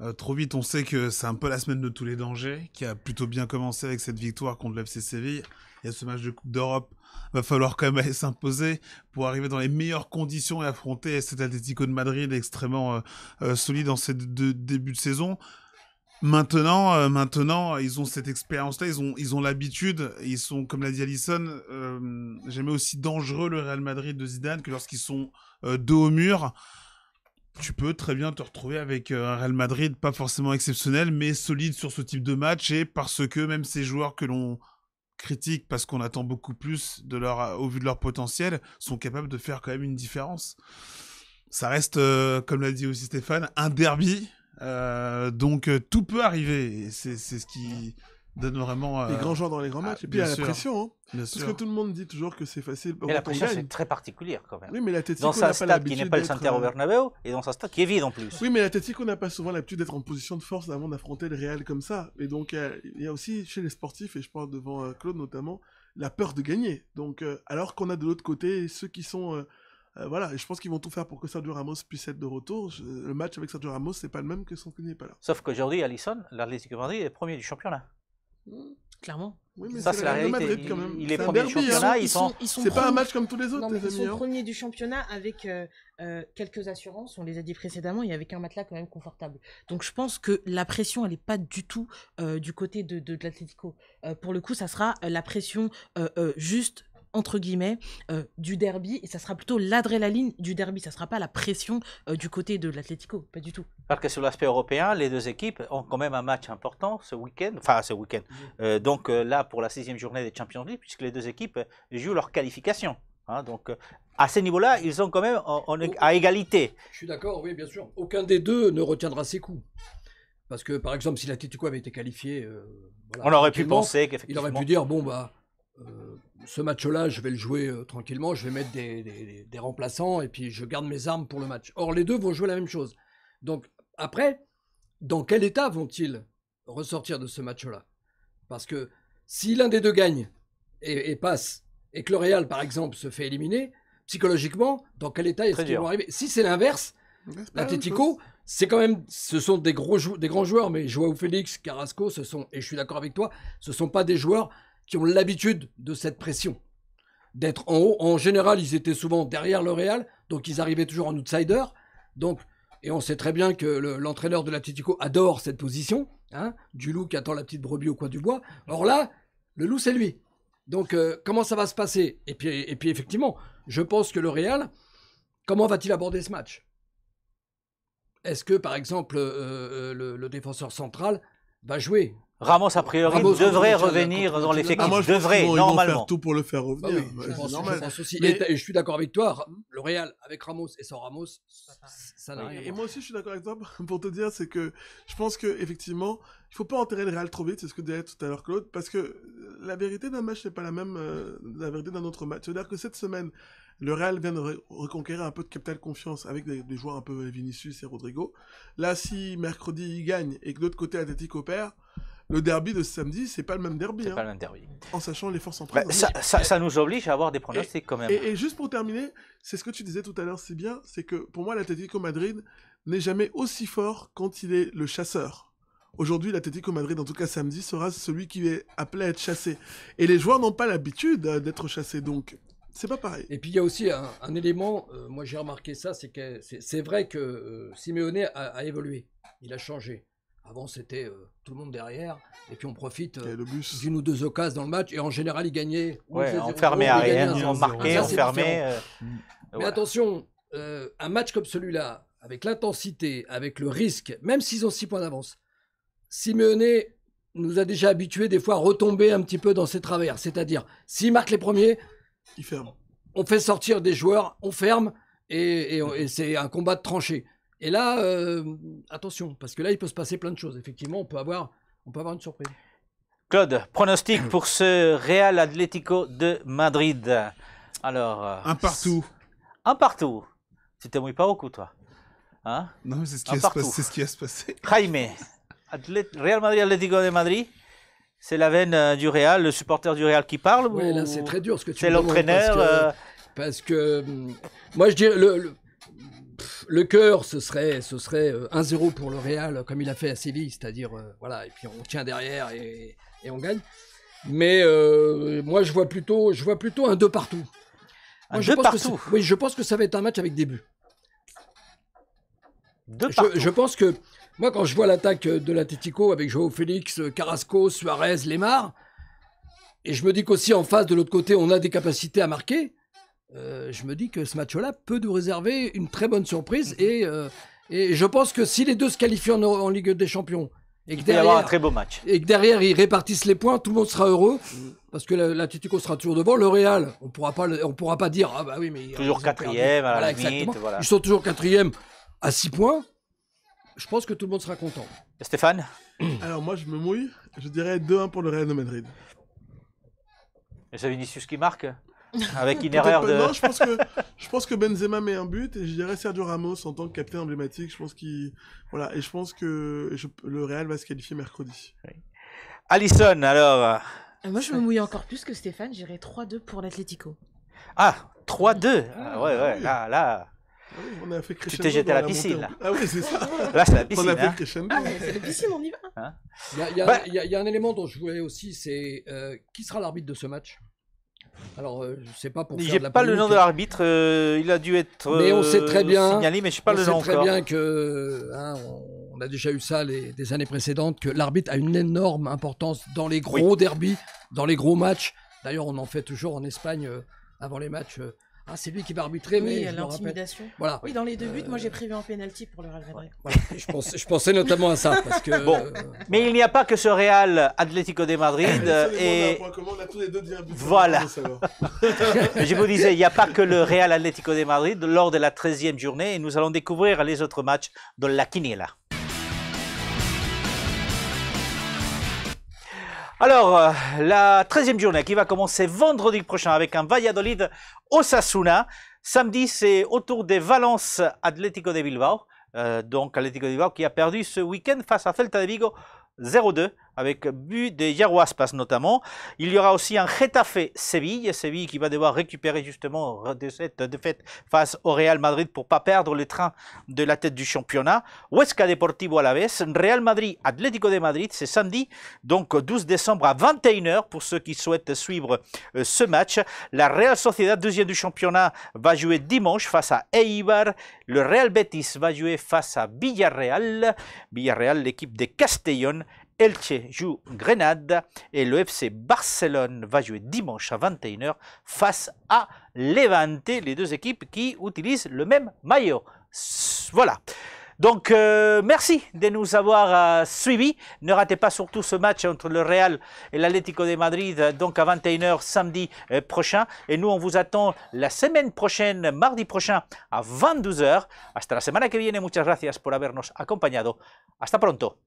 euh, trop vite, on sait que c'est un peu la semaine de tous les dangers, qui a plutôt bien commencé avec cette victoire contre l'FC Séville. Il ce match de Coupe d'Europe. Va falloir quand même s'imposer pour arriver dans les meilleures conditions et affronter cet Atlético de Madrid extrêmement euh, euh, solide dans ces deux débuts de saison. Maintenant, euh, maintenant, ils ont cette expérience-là, ils ont, ils ont l'habitude, ils sont, comme l'a dit Allison, jamais aussi dangereux le Real Madrid de Zidane que lorsqu'ils sont dos au mur tu peux très bien te retrouver avec un Real Madrid pas forcément exceptionnel, mais solide sur ce type de match et parce que même ces joueurs que l'on critiques parce qu'on attend beaucoup plus de leur, au vu de leur potentiel, sont capables de faire quand même une différence. Ça reste, euh, comme l'a dit aussi Stéphane, un derby. Euh, donc euh, tout peut arriver. C'est ce qui donne vraiment. Les euh, grands joueurs dans les grands ah, matchs. et puis il y a la pression. Hein. Parce que tout le monde dit toujours que c'est facile. Mais la pression, c'est très particulière quand même. Oui, mais la dans sa stade qui n'est pas le Santiago euh, Bernabéu et dans sa stade qui est vide en plus. Oui, mais la qu'on n'a pas souvent l'habitude d'être en position de force avant d'affronter le Real comme ça. Et donc, euh, il y, a aussi chez les sportifs, et je parle devant Claude notamment, la peur de gagner. Donc, alors qu'on a de l'autre côté ceux qui sont. voilà, je pense qu'ils vont tout faire pour que Sergio Ramos puisse être de retour. le match avec Sergio Ramos, c'est pas le même que son qu'il n'est pas là. Sauf qu'aujourd'hui, Alisson, l'Atlético Madrid est premier du championnat. Clairement. ça, c'est la, réalité. Madrid, quand même. Il, est, premier du championnat. Hein. Ils sont, c'est pas un match comme tous les autres, Ils sont hein. premiers du championnat avec euh, euh, quelques assurances. On les a dit précédemment. Il y avait un matelas quand même confortable. Donc, je pense que la pression, elle n'est pas du tout euh, du côté de, de, de l'Atlético. pour le coup, ça sera la pression juste entre guillemets, euh, du derby. Et ça sera plutôt l'adrénaline du derby. Ça ne sera pas la pression euh, du côté de l'Atlético, pas du tout. Parce que sur l'aspect européen, les deux équipes ont quand même un match important ce week-end. Enfin, ce week-end. Euh, donc là, pour la sixième journée des Champions League, puisque les deux équipes jouent leur qualification. Hein. donc, à ce niveau-là, ils sont quand même en, oh, à égalité. Je suis d'accord, oui, bien sûr. Aucun des deux ne retiendra ses coups. Parce que, par exemple, si l'Atlético avait été qualifié. On aurait pu penser qu'effectivement. Il aurait pu dire bon, bah ce match-là, je vais le jouer euh, tranquillement, je vais mettre des, remplaçants et puis je garde mes armes pour le match. Or, les deux vont jouer la même chose. Donc, après, dans quel état vont-ils ressortir de ce match-là Parce que si l'un des deux gagne et, passe, et que le Real, par exemple, se fait éliminer, psychologiquement, dans quel état est-ce qu'ils vont arriver Si c'est l'inverse, l'Atletico, c'est quand même, ce sont des, gros des grands joueurs, mais Joao Félix, Carrasco, ce sont, et je suis d'accord avec toi, ce sont pas des joueurs qui ont l'habitude de cette pression, d'être en haut. En général, ils étaient souvent derrière le Real, donc ils arrivaient toujours en outsider. Donc, et on sait très bien que l'entraîneur la de l'Atletico adore cette position, hein. du loup qui attend la petite brebis au coin du bois. Or là, le loup, c'est lui. Donc, euh, comment ça va se passer et puis, et puis, effectivement, je pense que le Real, comment va-t-il aborder ce match Est-ce que, par exemple, euh, euh, le, défenseur central va jouer Ramos, a priori, devrait revenir dans l'effectif. Ah, devrait, normalement. Ils vont faire tout pour le faire revenir. Bah je, Et, je suis d'accord avec toi. Le Real, avec Ramos et sans Ramos, ça n'a rien. Et moi aussi, je suis d'accord avec toi pour te dire, c'est que je pense qu'effectivement, il faut pas enterrer le Real trop vite, c'est ce que disait tout à l'heure Claude, parce que la vérité d'un match n'est pas la même que euh, la vérité d'un autre match. C'est-à-dire que cette semaine, le Real vient de reconquérir un peu de capital confiance avec des, joueurs un peu Vinicius et Rodrigo. Là, si mercredi il gagne et que de l'autre côté Atlético perd, le derby de samedi, c'est pas le même derby. C'est hein. pas le même derby. En sachant les forces en bah, ça, nous oblige à avoir des pronostics et, quand même. Et, juste pour terminer, c'est ce que tu disais tout à l'heure, c'est bien, c'est que pour moi, l'Atlético Madrid n'est jamais aussi fort quand il est le chasseur. Aujourd'hui, l'Atlético Madrid, en tout cas samedi, sera celui qui est appelé à être chassé. Et les joueurs n'ont pas l'habitude euh, d'être chassés, donc c'est pas pareil. Et puis il y a aussi un, élément, euh, moi j'ai remarqué ça, c'est que c'est vrai que euh, Simeone a évolué, il a changé. Avant, c'était euh, tout le monde derrière, et puis on profite euh, d'une ou deux occasions dans le match, et en général, ils gagnaient. Ouais, fermait à rien, ils ont marqué, fermait. Mais attention, euh, un match comme celui-là, avec l'intensité, avec le risque, même s'ils ont six points d'avance, Simeone nous a déjà habitués des fois à retomber un petit peu dans ses travers. C'est-à-dire, s'il marque les premiers, on fait sortir des joueurs, on ferme, et, c'est un combat de tranchées. Et là, euh, attention, parce que là, il peut se passer plein de choses. Effectivement, on peut avoir, on peut avoir une surprise. Claude, pronostic pour ce Real Atlético de Madrid. Alors. Euh, un partout. Un partout. Tu oui pas beaucoup, toi. Hein non, mais c'est ce, qui va se passer. Jaime, Real Madrid, Atlético de Madrid. C'est la veine euh, du Real, le supporter du Real qui parle Oui, là, c'est très dur ce que tu C'est l'entraîneur. Parce que, parce hum, que moi, je dirais. le le cœur, ce serait, ce serait 1-0 euh, pour le Real, comme il a fait à Séville, c'est-à-dire, euh, voilà, et puis on tient derrière et, on gagne. Mais euh, moi, je vois plutôt, je vois plutôt un 2 partout. un 2 partout Oui, je pense que ça va être un match avec des buts. partout. Je, pense que, moi, quand je vois l'attaque de l'Atletico avec Joao Félix, Carrasco, Suarez, Lemar, et je me dis qu'aussi en face, de l'autre côté, on a des capacités à marquer. Euh, je me dis que ce match-là peut nous réserver une très bonne surprise. Mhm. Euh, et, je pense que si les deux se qualifient en, Ligue des Champions, et que derrière, un très beau match. Et que derrière, ils répartissent les points, tout le monde sera heureux. Mhm. Parce que l'Atletico sera toujours devant. Le Real, on pourra pas, on pourra pas dire, ah bah oui, mais. Toujours quatrième, à la limite, Ils sont toujours quatrième à 6 points. Je pense que tout le monde sera content. Stéphane Alors moi, je me mouille. Je dirais 2-1 pour le Real de Madrid. Et c'est Vinicius qui marque avec une erreur de. Non, je pense, que, je pense que Benzema met un but et je dirais Sergio Ramos en tant que capitaine emblématique. Je pense qu'il. Voilà, et je pense que le Real va se qualifier mercredi. Allison, alors. Euh, moi, je me mouille encore plus que Stéphane. J'irai 3-2 pour l'Atlético. Ah, 3-2 ah, Ouais, ouais, là, là. Ah fait tu t'es jeté à la, piscine, là. Ah oui, c'est ça. là, c'est la piscine. On a fait hein. crescendo. Ah, c'est la piscine, on y va. Il y, a un élément dont je voulais aussi, c'est euh, qui sera l'arbitre de ce match alors, euh, je sais pas J'ai pas le nom de l'arbitre. Euh, il a dû être. mais on sait euh, très bien. Signalé, mais je sais pas le nom sait très bien que. Hein, on a déjà eu ça les, des années précédentes, que l'arbitre a une énorme importance dans les gros oui. dans les gros matchs. D'ailleurs, on en fait toujours en Espagne avant les matchs. Ah, c'est lui qui va arbitrer, oui, mais. Oui, l'intimidation. Oui, dans les deux euh, buts, moi j'ai prévu en penalty pour le Real Madrid. je, pensais, notamment à ça. Euh, mais il n'y a pas que ce Real Atlético de Madrid. Ah, et... tous les deux Voilà. je vous disais, il n'y a pas que le Real Atlético de Madrid lors de la 13e journée et nous allons découvrir les autres matchs de la Quiniela. Alors, euh, la 13e journée qui va commencer vendredi prochain avec un Valladolid Osasuna. Samedi, c'est autour des Valence Atlético de Bilbao. Euh, donc, Atlético de Bilbao qui a perdu ce week-end face à Celta de Vigo 0-2 avec but de passe notamment. Il y aura aussi un Getafe-Séville, Séville qui va devoir récupérer justement de cette défaite face au Real Madrid pour pas perdre le train de la tête du championnat. Huesca Deportivo Alaves, Real Madrid, Atlético de Madrid, c'est samedi, donc 12 décembre à 21h pour ceux qui souhaitent suivre euh, ce match. La Real Sociedad, deuxième du championnat, va jouer dimanche face à Eibar. Le Real Betis va jouer face à Villarreal. Villarreal, l'équipe de Castellón. Elche joue Grenade et le FC Barcelone va jouer dimanche à 21h face à Levante, les deux équipes qui utilisent le même maillot. Voilà. Donc, euh, merci de nous avoir euh, suivis. Ne ratez pas surtout ce match entre le Real et l'Atlético de Madrid, donc à 21h samedi euh, prochain. Et nous, on vous attend la semaine prochaine, mardi prochain, à 22h. Hasta la semana que viene. Muchas gracias por habernos acompañado. Hasta pronto.